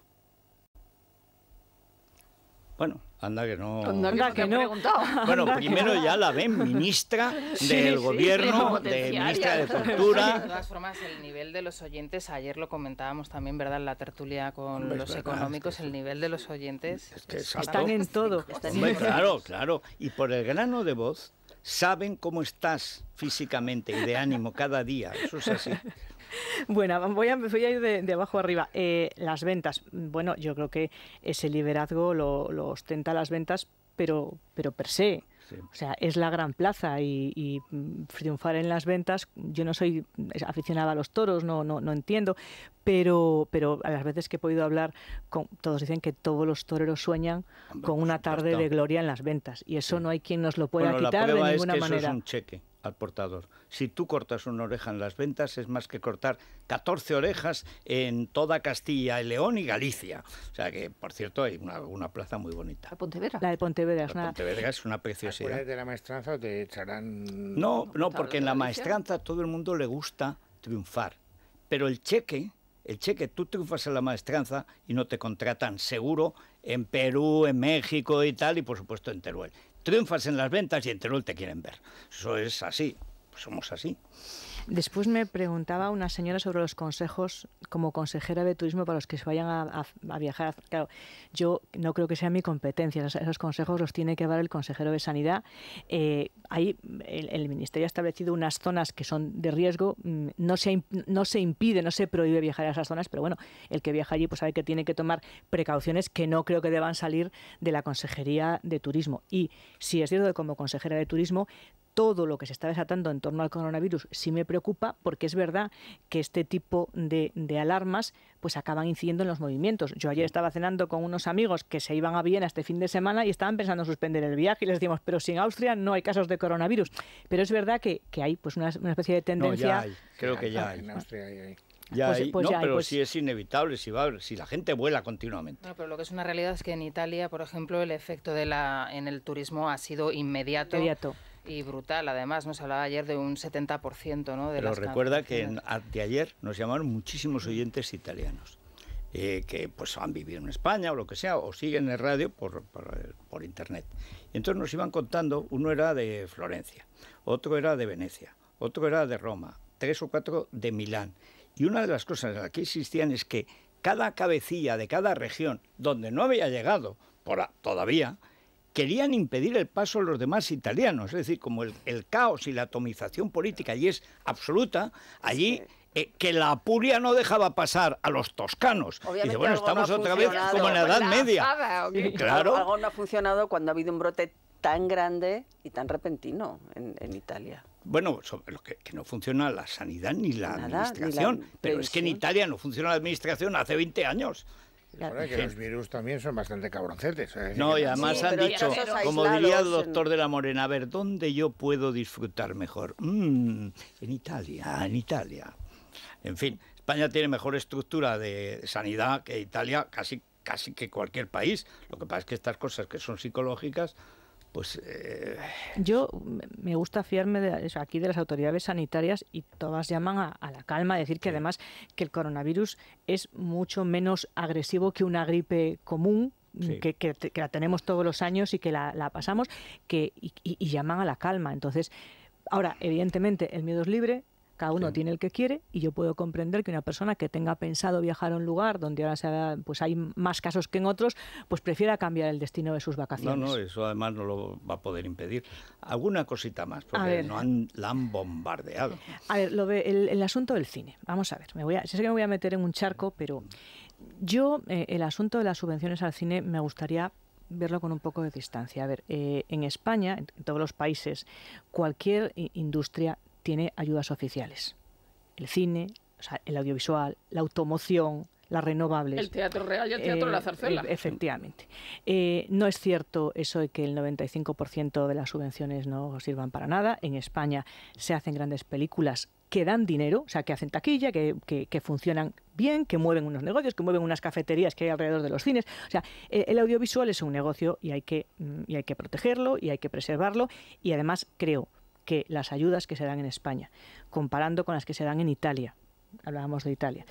Bueno, Anda que no. Anda que, Bueno, primero ya la ven ministra del gobierno, de ministra de cultura. De todas formas, el nivel de los oyentes, ayer lo comentábamos también, ¿verdad? En la tertulia con los económicos, el nivel de los oyentes. están en todo. Hombre, claro, claro. Y por el grano de voz, saben cómo estás físicamente y de ánimo cada día. Eso es así. Bueno, voy a, voy a ir de, abajo arriba. Eh, las ventas. Bueno, yo creo que ese liderazgo lo, ostenta las ventas, pero, pero per se. O sea, es la gran plaza y, triunfar en las ventas. Yo no soy aficionada a los toros, no, no, no entiendo, pero, pero a las veces que he podido hablar, con, todos dicen que todos los toreros sueñan con una tarde de gloria en las ventas y eso no hay quien nos lo pueda quitar de ninguna manera. Eso es un cheque al portador. Si tú cortas una oreja en las ventas, es más que cortar 14 orejas en toda Castilla y León y Galicia. O sea que, por cierto, hay una, plaza muy bonita. La Pontevedra. La de Pontevedra. es una preciosidad. de la maestranza te echarán...? No, no, porque en la maestranza todo el mundo le gusta triunfar. Pero el cheque, el cheque, tú triunfas en la maestranza y no te contratan seguro en Perú, en México y tal, y por supuesto en Teruel triunfas en las ventas y en Teruel te quieren ver. Eso es así, somos así. Después me preguntaba una señora sobre los consejos como consejera de turismo para los que se vayan a, viajar. Claro, yo no creo que sea mi competencia. Esos, consejos los tiene que dar el consejero de Sanidad. Eh, ahí el, Ministerio ha establecido unas zonas que son de riesgo. Mm, no se, no se impide, no se prohíbe viajar a esas zonas, pero bueno, el que viaja allí pues sabe que tiene que tomar precauciones que no creo que deban salir de la Consejería de Turismo. Y si es cierto que como consejera de Turismo todo lo que se está desatando en torno al coronavirus sí me preocupa porque es verdad que este tipo de, alarmas pues acaban incidiendo en los movimientos. Yo ayer estaba cenando con unos amigos que se iban a Viena este fin de semana y estaban pensando en suspender el viaje y les decíamos, pero si en Austria no hay casos de coronavirus. Pero es verdad que, hay pues una, especie de tendencia... No, ya hay. Creo que ya hay. no, pero si es inevitable, si, va, si la gente vuela continuamente. pero lo que es una realidad es que en Italia, por ejemplo, el efecto en el turismo ha sido inmediato. inmediato y brutal. Además, nos hablaba ayer de un 70% ¿no? de Pero recuerda que de ayer nos llamaron muchísimos oyentes italianos. Eh, que pues han vivido en España o lo que sea, o siguen en radio por, por, internet. Y entonces nos iban contando, uno era de Florencia, otro era de Venecia, otro era de Roma, tres o cuatro de Milán. Y una de las cosas que existían es que cada cabecilla de cada región, donde no había llegado por, todavía, querían impedir el paso de los demás italianos. Es decir, como el, caos y la atomización política allí es absoluta, allí... Eh, que la apuria no dejaba pasar a los toscanos. y bueno, estamos otra vez como en la Edad Media. claro. Algo no ha funcionado cuando ha habido un brote tan grande y tan repentino en, Italia. Bueno, sobre lo que, no funciona la sanidad ni la administración. pero es que en Italia no funciona la administración hace 20 años que los virus también son bastante cabroncetes. No, y además han dicho, como diría el doctor de la Morena, a ver, ¿dónde yo puedo disfrutar mejor? Mm, en Italia, en Italia. En fin, España tiene mejor estructura de sanidad que Italia, casi, casi que cualquier país. Lo que pasa es que estas cosas que son psicológicas pues... Eh, Yo me gusta fiarme de, aquí de las autoridades sanitarias y todas llaman a, la calma, decir que además que el coronavirus es mucho menos agresivo que una gripe común, mm, Que, la tenemos todos los años y que la, pasamos, que, y, llaman a la calma. Entonces, ahora, evidentemente, el miedo es libre, cada uno tiene el que quiere y yo puedo comprender que una persona que tenga pensado viajar a un lugar donde ahora pues hay más casos que en otros, pues prefiera cambiar el destino de sus vacaciones. No, no, eso además no lo va a poder impedir. Alguna cosita más, porque no la han bombardeado. A ver, el, asunto del cine. Vamos a ver, me voy a, sé que me voy a meter en un charco, pero yo eh, el asunto de las subvenciones al cine me gustaría verlo con un poco de distancia. A ver, eh, en España, en todos los países, cualquier industria tiene ayudas oficiales. El cine, el audiovisual, la automoción, las renovables. El teatro real y el teatro de la eh, zarzuela. E, efectivamente. Eh, no es cierto eso de que el 95% de las subvenciones no sirvan para nada. En España se hacen grandes películas que dan dinero, o sea, que hacen taquilla, que, funcionan bien, que mueven unos negocios, que mueven unas cafeterías que hay alrededor de los cines. O sea, e, el, audiovisual es un negocio y hay, que, mm, y hay que protegerlo y hay que preservarlo. Y además creo que las ayudas que se dan en España, comparando con las que se dan en Italia, hablábamos de Italia,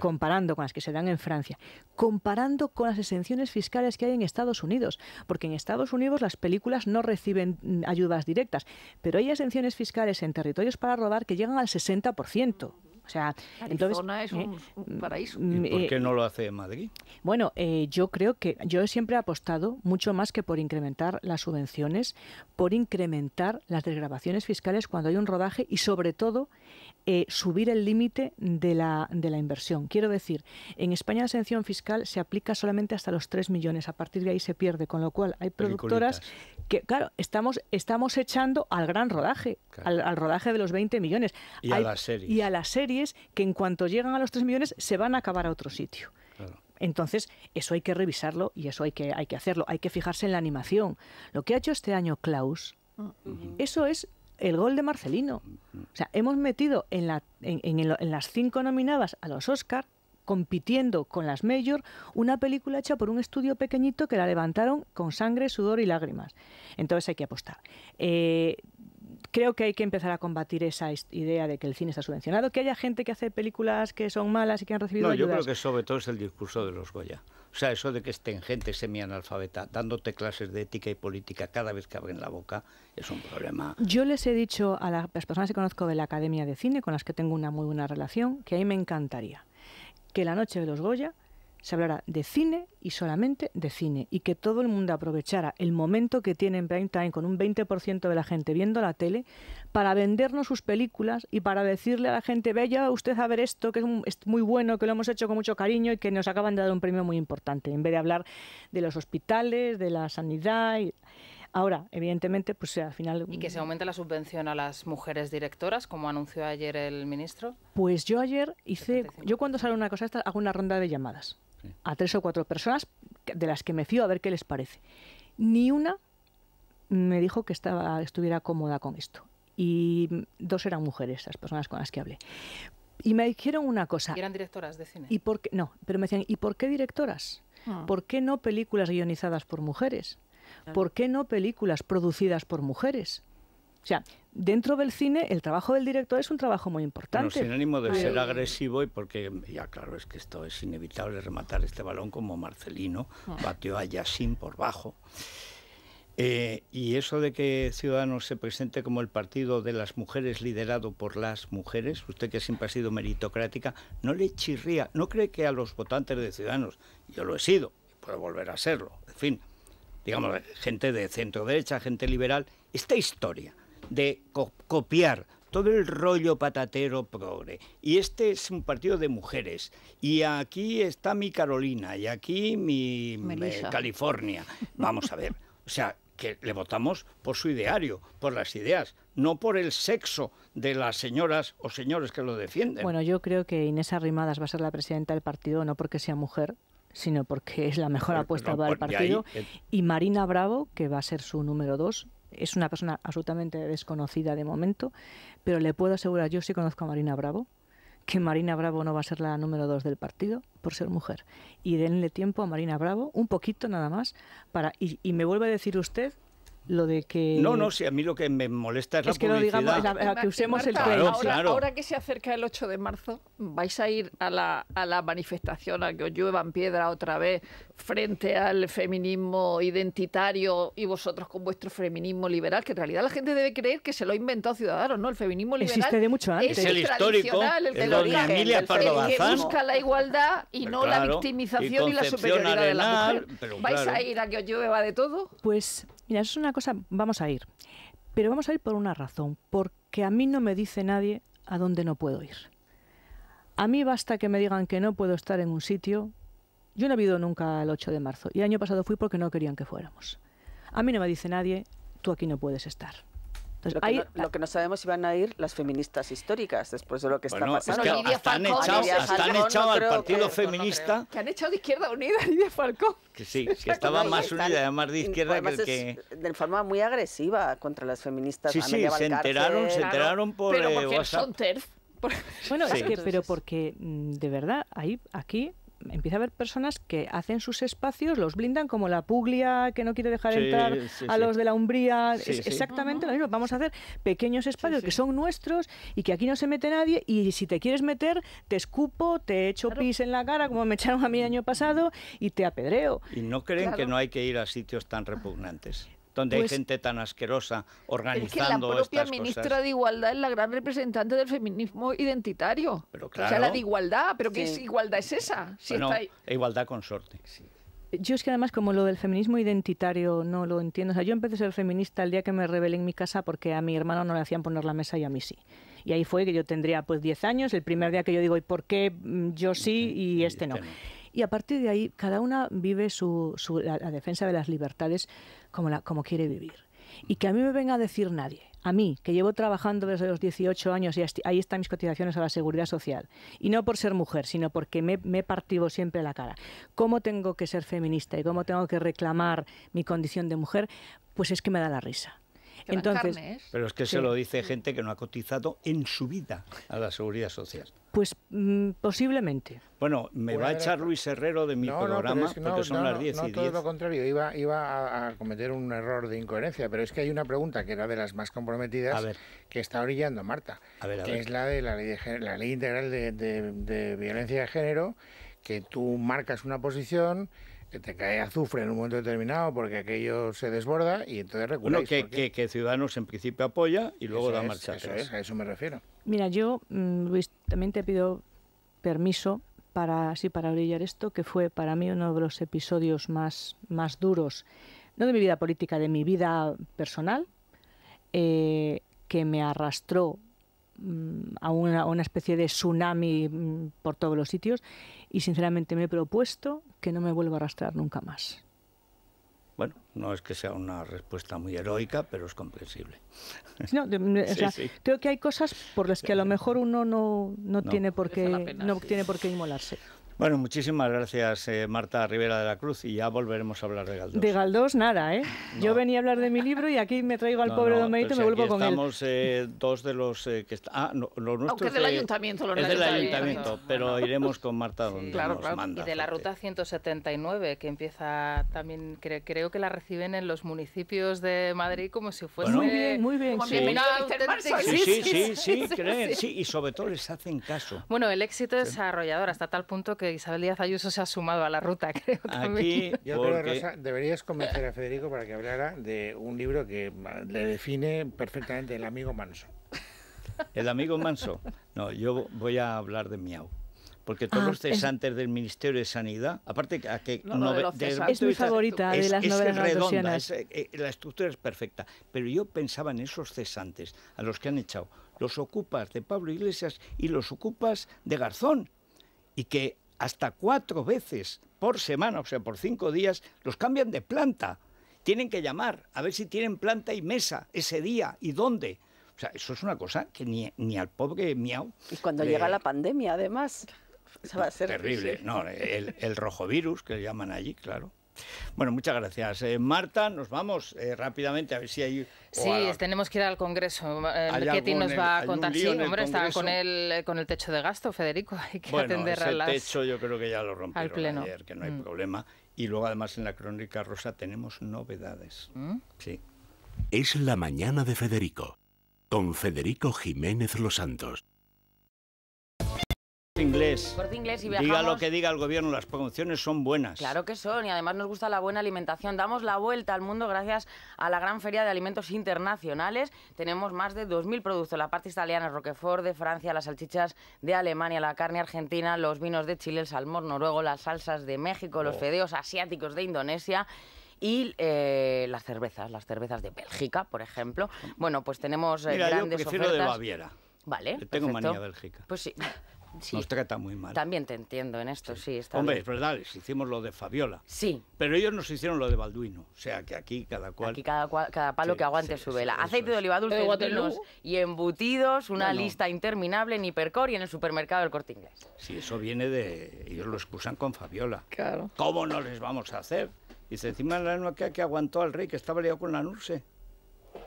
comparando con las que se dan en Francia, comparando con las exenciones fiscales que hay en Estados Unidos, porque en Estados Unidos las películas no reciben mm, ayudas directas, pero hay exenciones fiscales en territorios para robar que llegan al 60%. O sea, entonces, es eh, mm, ¿Y ¿Por eh, qué no lo hace Madrid? Bueno, eh, yo creo que yo siempre he apostado mucho más que por incrementar las subvenciones, por incrementar las desgrabaciones fiscales cuando hay un rodaje y sobre todo eh, subir el límite de la, inversión. Quiero decir, en España la exención fiscal se aplica solamente hasta los 3 millones, a partir de ahí se pierde, con lo cual hay productoras que, claro, estamos, estamos echando al gran rodaje, al, rodaje de los 20 millones. Y a las series. Y a las series que en cuanto llegan a los 3 millones se van a acabar a otro sitio. Entonces, eso hay que revisarlo y eso hay que, hay que hacerlo. Hay que fijarse en la animación. Lo que ha hecho este año Klaus, mm. eso es el gol de Marcelino. Mm, mm. O sea, hemos metido en, en, las cinco nominadas a los Oscars compitiendo con las mayor, una película hecha por un estudio pequeñito que la levantaron con sangre, sudor y lágrimas. Entonces hay que apostar. Eh, creo que hay que empezar a combatir esa idea de que el cine está subvencionado, que haya gente que hace películas que son malas y que han recibido no, Yo creo que sobre todo es el discurso de los Goya. O sea, eso de que estén gente semianalfabeta dándote clases de ética y política cada vez que abren la boca es un problema. Yo les he dicho a las personas que conozco de la Academia de Cine, con las que tengo una muy buena relación, que a me encantaría que la noche de los Goya se hablará de cine y solamente de cine, y que todo el mundo aprovechara el momento que tiene en prime time con un 20% de la gente viendo la tele para vendernos sus películas y para decirle a la gente, vaya usted a ver esto, que es, muy bueno, que lo hemos hecho con mucho cariño y que nos acaban de dar un premio muy importante, en vez de hablar de los hospitales, de la sanidad. Y... Ahora, evidentemente, pues al final... ¿Y mm, que se aumenta la subvención a las mujeres directoras, como anunció ayer el ministro? Pues yo ayer hice... Yo cuando sale una cosa esta, hago una ronda de llamadas a tres o cuatro personas de las que me fío a ver qué les parece. Ni una me dijo que estaba, estuviera cómoda con esto. Y dos eran mujeres, las personas con las que hablé. Y me dijeron una cosa. ¿Y eran directoras de cine? ¿Y por qué? No, pero me decían, ¿y por qué directoras? Ah. ¿Por qué no películas guionizadas por mujeres? ¿Por qué no películas producidas por mujeres? O sea, dentro del cine el trabajo del director es un trabajo muy importante. Bueno, sin ánimo de ser agresivo y porque, ya claro, es que esto es inevitable rematar este balón como Marcelino ah. batió a Yassin por bajo. Eh, y eso de que Ciudadanos se presente como el partido de las mujeres liderado por las mujeres, usted que siempre ha sido meritocrática, no le chirría, no cree que a los votantes de Ciudadanos, yo lo he sido, y puedo volver a serlo, en fin, digamos, gente de centro derecha, gente liberal, esta historia de copiar todo el rollo patatero progre. Y este es un partido de mujeres. Y aquí está mi Carolina, y aquí mi California. Vamos a ver. O sea, que le votamos por su ideario, por las ideas, no por el sexo de las señoras o señores que lo defienden. Bueno, yo creo que Inés Arrimadas va a ser la presidenta del partido no porque sea mujer, sino porque es la mejor apuesta para el partido. Y Marina Bravo, que va a ser su número dos, es una persona absolutamente desconocida de momento, pero le puedo asegurar, yo sí conozco a Marina Bravo, que Marina Bravo no va a ser la número dos del partido por ser mujer. Y denle tiempo a Marina Bravo, un poquito nada más, para y, y me vuelve a decir usted lo de que... No, no, si a mí lo que me molesta es, que lo digamos, que usemos el ahora, que se acerca el 8 de marzo, ¿vais a ir a la, manifestación, a que os lluevan piedra otra vez, frente al feminismo identitario y vosotros con vuestro feminismo liberal? Que en realidad la gente debe creer que se lo ha inventado Ciudadanos, ¿no? El feminismo liberal Existe de mucho antes. es el, histórico, el, de el, origen, el que busca la igualdad y no la victimización y, la superioridad de la mujer. ¿Vais a ir a que os llueva de todo? Pues Mira, eso es una cosa, vamos a ir. Pero vamos a ir por una razón, porque a mí no me dice nadie a dónde no puedo ir. A mí basta que me digan que no puedo estar en un sitio. Yo no he ido nunca al 8 de marzo y el año pasado fui porque no querían que fuéramos. A mí no me dice nadie, tú aquí no puedes estar lo, que no, sabemos si van a ir las feministas históricas después de lo que está bueno, pasando. hasta han echado, al partido feminista. que han echado de Izquierda Unida, Lidia Falcón. Que sí, que estaba más unida, además de izquierda que el que. de forma muy agresiva contra las feministas. Sí, sí, se enteraron, se enteraron por pero eh, Son terf. Bueno, es que, pero porque mm, de verdad, ahí, aquí empieza a haber personas que hacen sus espacios, los blindan como la puglia que no quiere dejar entrar a los de la Umbría. exactamente lo mismo. Vamos a hacer pequeños espacios que son nuestros y que aquí no se mete nadie. Y si te quieres meter, te escupo, te echo pis en la cara, como me echaron a mí el año pasado, y te apedreo. Y no creen que no hay que ir a sitios tan repugnantes donde hay pues gente tan asquerosa organizando estas Es que la propia ministra de Igualdad es la gran representante del feminismo identitario. Pero o sea, la de igualdad. ¿Pero qué es, igualdad es esa? Si e Igualdad consorte. Yo es que además como lo del feminismo identitario no lo entiendo. sea, yo empecé a ser feminista el día que me rebelé en mi casa porque a mi hermano no le hacían poner la mesa y a mí sí. Y ahí fue que yo tendría pues 10 años, el primer día que yo digo, ¿y por qué mm, yo sí este y este no? Y a partir de ahí, cada una vive su, su la, la, defensa de las libertades como, la, como quiere vivir. Y que a mí me venga a decir nadie, a mí, que llevo trabajando desde los 18 años y ahí están mis cotizaciones a la seguridad social, y no por ser mujer, sino porque me, me partivo siempre la cara, cómo tengo que ser feminista y cómo tengo que reclamar mi condición de mujer, pues es que me da la risa. Entonces, Pero es que se lo dice gente que no ha cotizado en su vida a la seguridad social. Pues mm, posiblemente. Bueno, me va a echar Luis Herrero de mi programa porque son las 10 y No, todo lo contrario. Iba, iba a, cometer un error de incoherencia, pero es que hay una pregunta que era de las más comprometidas que está orillando Marta, que es la de la ley, integral de violencia de género, que tú marcas una posición que te cae azufre en un momento determinado porque aquello se desborda y entonces Uno Bueno, que, Ciudadanos en principio apoya y luego da marcha eso Es, a eso me refiero. Mira, yo, mm, Luis, también te pido permiso para así para brillar esto, que fue para mí uno de los episodios más, más duros, no de mi vida política, de mi vida personal, eh, que me arrastró Mm, a una, especie de tsunami mm, por todos los sitios y sinceramente me he propuesto que no me vuelva a arrastrar nunca más. Bueno, no es que sea una respuesta muy heroica, pero es comprensible. No, mm, Creo que hay cosas por las que a lo mejor uno no, tiene por qué, no tiene por qué inmolarse. Bueno, muchísimas gracias, eh, Marta Rivera de la Cruz, y ya volveremos a hablar de Galdós. De Galdós, nada, ¿eh? Yo venía a hablar de mi libro y aquí me traigo al pobre Don Benito y pues me vuelvo con estamos, eh, dos de los eh, que están... Ah, no, los Aunque es del ayuntamiento, los es del ayuntamiento, pero iremos con Marta donde claro, nos claro. y de la ruta 179, que empieza también, creo que la reciben en los municipios de Madrid como si fuese. muy bien, muy bien. Sí. Sí, sí, sí, sí, creen, sí, y sobre todo les hacen caso. Bueno, el éxito es arrollador hasta tal punto que Isabel Díaz Ayuso se ha sumado a la ruta, creo. yo creo, Rosa, deberías convencer a Federico para que hablara de un libro que le define perfectamente el amigo Manso. El amigo Manso. No, yo voy a hablar de Miau porque todos ah, los cesantes del Ministerio de Sanidad, aparte que es mi favorita de las novelas es eh, eh, la estructura es perfecta, pero yo pensaba en esos cesantes a los que han echado los ocupas de Pablo Iglesias y los ocupas de Garzón y que hasta cuatro veces por semana, o sea, por cinco días, los cambian de planta. Tienen que llamar a ver si tienen planta y mesa ese día y dónde. O sea, eso es una cosa que ni, ni al pobre miau. Y cuando llega la pandemia, además. va a ser terrible. No, el, el rojo virus, que le llaman allí, claro. Bueno, muchas gracias. Eh, Marta, nos vamos eh, rápidamente a ver si hay... Sí, tenemos que ir al Congreso. Marketing nos va a contar. Sí, hombre, está con el, eh, con el techo de gasto, Federico. Hay que atender techo yo creo que ya lo rompieron que no hay mm. problema. Y luego además en la crónica rosa tenemos novedades. ¿Mm? Sí. Es la mañana de Federico, con Federico Jiménez Los Santos inglés. Diga lo que diga el gobierno, las promociones son buenas. Claro que son y además nos gusta la buena alimentación. Damos la vuelta al mundo gracias a la gran feria de alimentos internacionales. Tenemos más de 2.000 productos. La parte italiana, Roquefort de Francia, las salchichas de Alemania, la carne argentina, los vinos de Chile, el salmón noruego, las salsas de México, los oh. fedeos asiáticos de Indonesia y eh, las cervezas, las cervezas de Bélgica, por ejemplo. Bueno, pues tenemos eh, Mira, grandes yo ofertas. de Baviera. Vale. tengo manía Bélgica. Pues sí. Nos trata muy mal. También te entiendo en esto, sí. está Hombre, es verdad, hicimos lo de Fabiola. Sí. Pero ellos nos hicieron lo de Balduino. O sea, que aquí cada cual... Aquí cada, palo que aguante su vela. Aceite de oliva dulce, eh, y embutidos, una lista interminable en Hipercor y en el supermercado del Corte Inglés. Sí, eso viene de... Ellos lo excusan con Fabiola. Claro. ¿Cómo no les vamos a hacer? se encima la noquea que, que aguantó al rey, que estaba liado con la Nurse.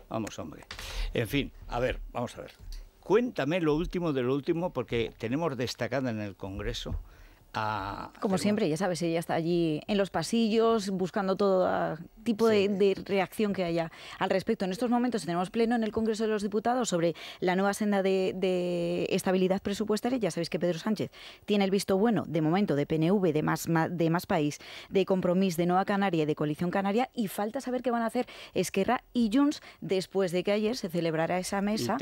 Vamos, hombre. En fin, a ver, vamos a ver. Cuéntame lo último de lo último, porque tenemos destacada en el Congreso. A, Como siempre, ya sabes, ella está allí en los pasillos buscando todo tipo de, reacción que haya al respecto. En estos momentos tenemos pleno en el Congreso de los Diputados sobre la nueva senda de, estabilidad presupuestaria. Ya sabéis que Pedro Sánchez tiene el visto bueno, de momento, de PNV, de Más, de más País, de Compromís, de Nueva Canaria y de Coalición Canaria. Y falta saber qué van a hacer Esquerra y Junts después de que ayer se celebrara esa mesa.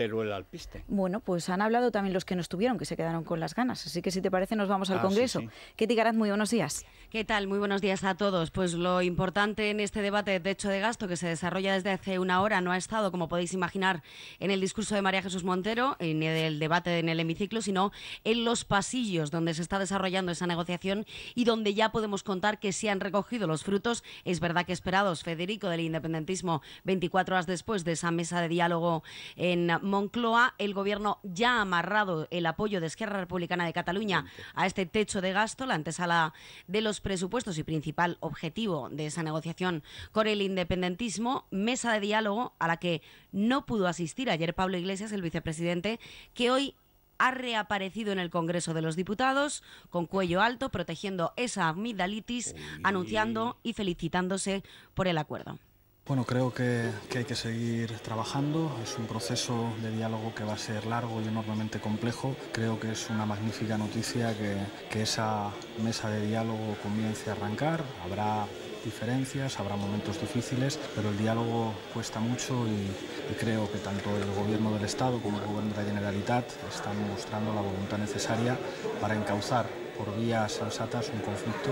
Bueno, pues han hablado también los que no estuvieron, que se quedaron con las ganas. Así que si te parece, nos vamos al ah, Congreso. Qué te Ketty muy buenos días. ¿Qué tal? Muy buenos días a todos. Pues lo importante en este debate debate de techo de gasto que se desarrolla desde hace una hora no ha estado, como podéis imaginar, en el discurso de María Jesús Montero, ni del debate en el hemiciclo, sino en los pasillos donde se está desarrollando esa negociación y donde ya podemos contar que se han recogido los frutos, es verdad que esperados, Federico del independentismo, 24 horas después de esa mesa de diálogo en Moncloa, el gobierno ya ha amarrado el apoyo de Esquerra Republicana de Cataluña a este techo de gasto, la antesala de los presupuestos y principal objetivo de esa negociación con el independentismo, mesa de diálogo a la que no pudo asistir ayer Pablo Iglesias, el vicepresidente, que hoy ha reaparecido en el Congreso de los Diputados con cuello alto, protegiendo esa amigdalitis, anunciando y felicitándose por el acuerdo. Bueno, creo que, hay que seguir trabajando. Es un proceso de diálogo que va a ser largo y enormemente complejo. Creo que es una magnífica noticia que, que esa mesa de diálogo comience a arrancar. Habrá diferencias, habrá momentos difíciles, pero el diálogo cuesta mucho y, creo que tanto el Gobierno del Estado como el Gobierno de la Generalitat están mostrando la voluntad necesaria para encauzar por vías sensatas un conflicto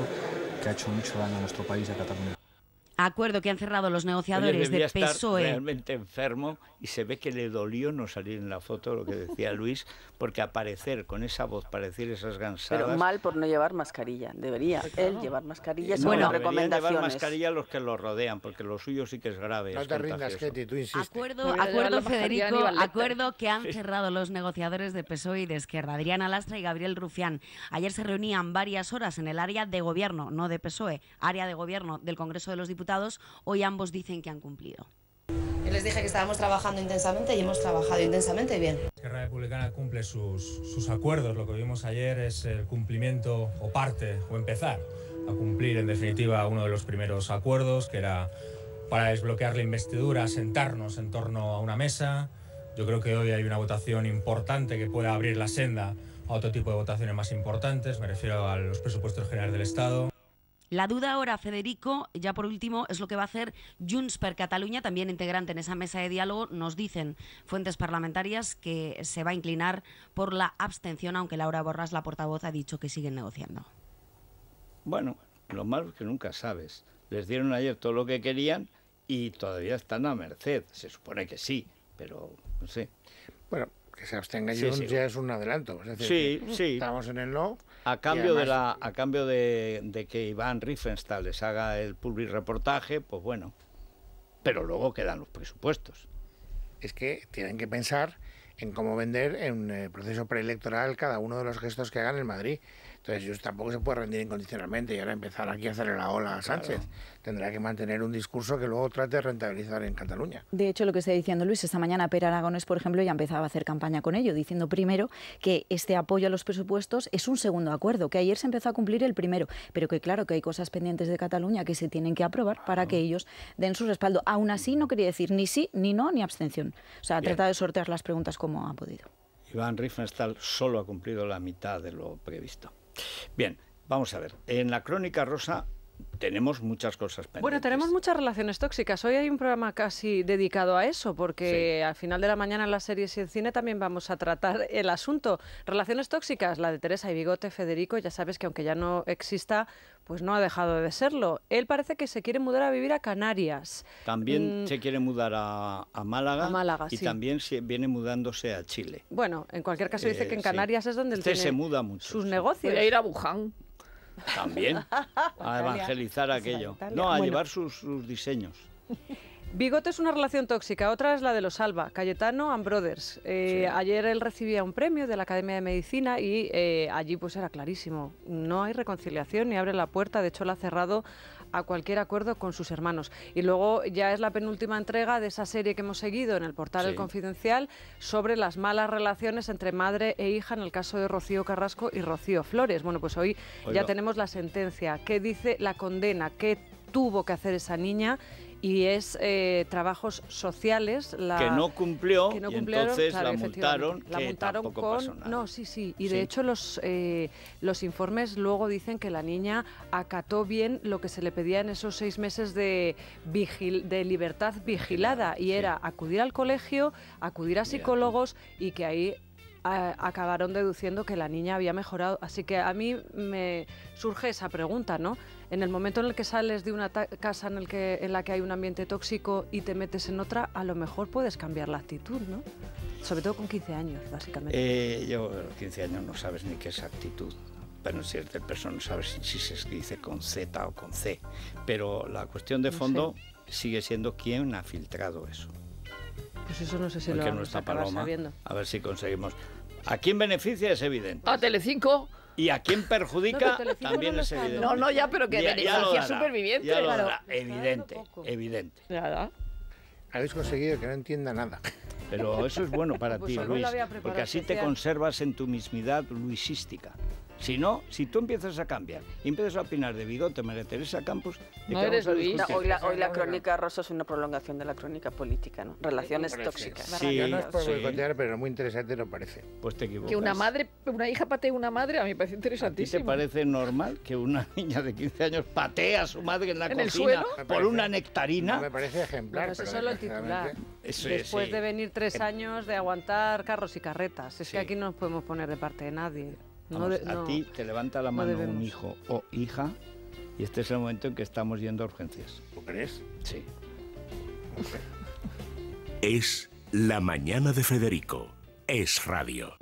que ha hecho mucho daño a nuestro país y a Cataluña acuerdo que han cerrado los negociadores de PSOE. Estar realmente enfermo y se ve que le dolió no salir en la foto, lo que decía Luis, porque aparecer con esa voz, parecer esas gansadas. Pero mal por no llevar mascarilla, debería él llevar mascarilla. bueno, recomendaciones. llevar mascarilla los que lo rodean, porque lo suyo sí que es grave. No te rindas, tú Acuerdo, acuerdo Federico, acuerdo que han cerrado los negociadores de PSOE y de Esquerra, Adriana Lastra y Gabriel Rufián. Ayer se reunían varias horas en el área de gobierno, no de PSOE, área de gobierno del Congreso de los Diputados hoy ambos dicen que han cumplido. les dije que estábamos trabajando intensamente y hemos trabajado intensamente bien. la Republicana cumple sus, sus acuerdos. Lo que vimos ayer es el cumplimiento o parte o empezar a cumplir en definitiva uno de los primeros acuerdos que era para desbloquear la investidura, sentarnos en torno a una mesa. Yo creo que hoy hay una votación importante que pueda abrir la senda a otro tipo de votaciones más importantes. Me refiero a los presupuestos generales del Estado, la duda ahora, Federico, ya por último, es lo que va a hacer Junts per Cataluña, también integrante en esa mesa de diálogo. Nos dicen fuentes parlamentarias que se va a inclinar por la abstención, aunque Laura Borras, la portavoz, ha dicho que siguen negociando. Bueno, lo malo es que nunca sabes. Les dieron ayer todo lo que querían y todavía están a merced. Se supone que sí, pero no sé. Bueno, que se abstenga ya es un adelanto. sí, sí. Estamos en el no, a cambio, de, la, a cambio de, que Iván Riefenstahl les haga el public reportaje, pues bueno, pero luego quedan los presupuestos. Es que tienen que pensar en cómo vender en el proceso preelectoral cada uno de los gestos que hagan en Madrid. Entonces, ellos tampoco se puede rendir incondicionalmente y ahora empezar aquí a hacerle la ola a Sánchez. Tendrá que mantener un discurso que luego trate de rentabilizar en Cataluña. De hecho, lo que está diciendo Luis, esta mañana Per Aragones, por ejemplo, ya empezaba a hacer campaña con ello, diciendo primero que este apoyo a los presupuestos es un segundo acuerdo, que ayer se empezó a cumplir el primero, pero que claro que hay cosas pendientes de Cataluña que se tienen que aprobar para que ellos den su respaldo. Aún así, no quería decir ni sí, ni no, ni abstención. O sea, ha tratado de sortear las preguntas como ha podido. Iván Riefenstahl solo ha cumplido la mitad de lo previsto. Bien, vamos a ver. En la Crónica Rosa tenemos muchas cosas pendientes. Bueno, tenemos muchas relaciones tóxicas. Hoy hay un programa casi dedicado a eso, porque al final de la mañana en las series y en cine también vamos a tratar el asunto. Relaciones tóxicas, la de Teresa y Bigote, Federico, ya sabes que aunque ya no exista, pues no ha dejado de serlo. Él parece que se quiere mudar a vivir a Canarias. También mm. se quiere mudar a, Málaga. A Y también viene mudándose a Chile. Bueno, en cualquier caso dice que en eh, Canarias es donde este él tiene se muda mucho, sus negocios. Voy a ir a Buján. También. Pues, a evangelizar pues, aquello. No, a llevar sus, diseños. Bigote es una relación tóxica, otra es la de los Alba, Cayetano and Brothers. Eh, ayer él recibía un premio de la Academia de Medicina y eh, allí pues era clarísimo, no hay reconciliación ni abre la puerta, de hecho la ha cerrado a cualquier acuerdo con sus hermanos. Y luego ya es la penúltima entrega de esa serie que hemos seguido en el portal El Confidencial sobre las malas relaciones entre madre e hija en el caso de Rocío Carrasco y Rocío Flores. Bueno, pues hoy ya tenemos la sentencia. ¿Qué dice la condena? ¿Qué tuvo que hacer esa niña y es eh, trabajos sociales. La, que no cumplió entonces la multaron, la con, No, sí, sí. Y de hecho los, eh, los informes luego dicen que la niña acató bien lo que se le pedía en esos seis meses de, de libertad vigilada y era acudir al colegio, acudir a psicólogos y que ahí acabaron deduciendo que la niña había mejorado. Así que a mí me surge esa pregunta, ¿no? En el momento en el que sales de una casa en, la que hay un ambiente tóxico y te metes en otra, a lo mejor puedes cambiar la actitud, ¿no? Sobre todo con 15 años, básicamente. Eh, yo a 15 años no sabes ni qué es actitud. ...pero si es de persona no sabes si se dice con Z o con C. Pero la cuestión de fondo sigue siendo quién ha filtrado eso. Pues eso no sé si a A ver si conseguimos. ¿A quién beneficia? Es evidente. A Telecinco. ¿Y a quién perjudica? También es evidente. No, no, ya, pero que ya, superviviente. Evidente, evidente. Nada. Habéis conseguido que no entienda nada. Pero eso es bueno para pues ti, Luis, porque así te conservas en tu mismidad luisística. Si no, si tú empiezas a cambiar y empiezas a opinar de te María a Campos... No eres Luis. hoy, la, crónica rosa es una prolongación de la crónica política, ¿no? Relaciones tóxicas. Sí, sí. no es por pero muy interesante no parece. Pues te equivocas. Que una madre, una hija patee a una madre, a mí me parece interesantísimo. ¿A ti te parece normal que una niña de 15 años patee a su madre en la cocina por una nectarina? No me parece ejemplar. Pero eso es solo el titular. Después de venir tres em- años de aguantar carros y carretas. Es que aquí no nos podemos poner de parte de nadie a ti te levanta la mano un hijo o hija y este es el momento en que estamos yendo a urgencias. ¿Lo crees? Sí. Es la mañana de Federico. Es radio.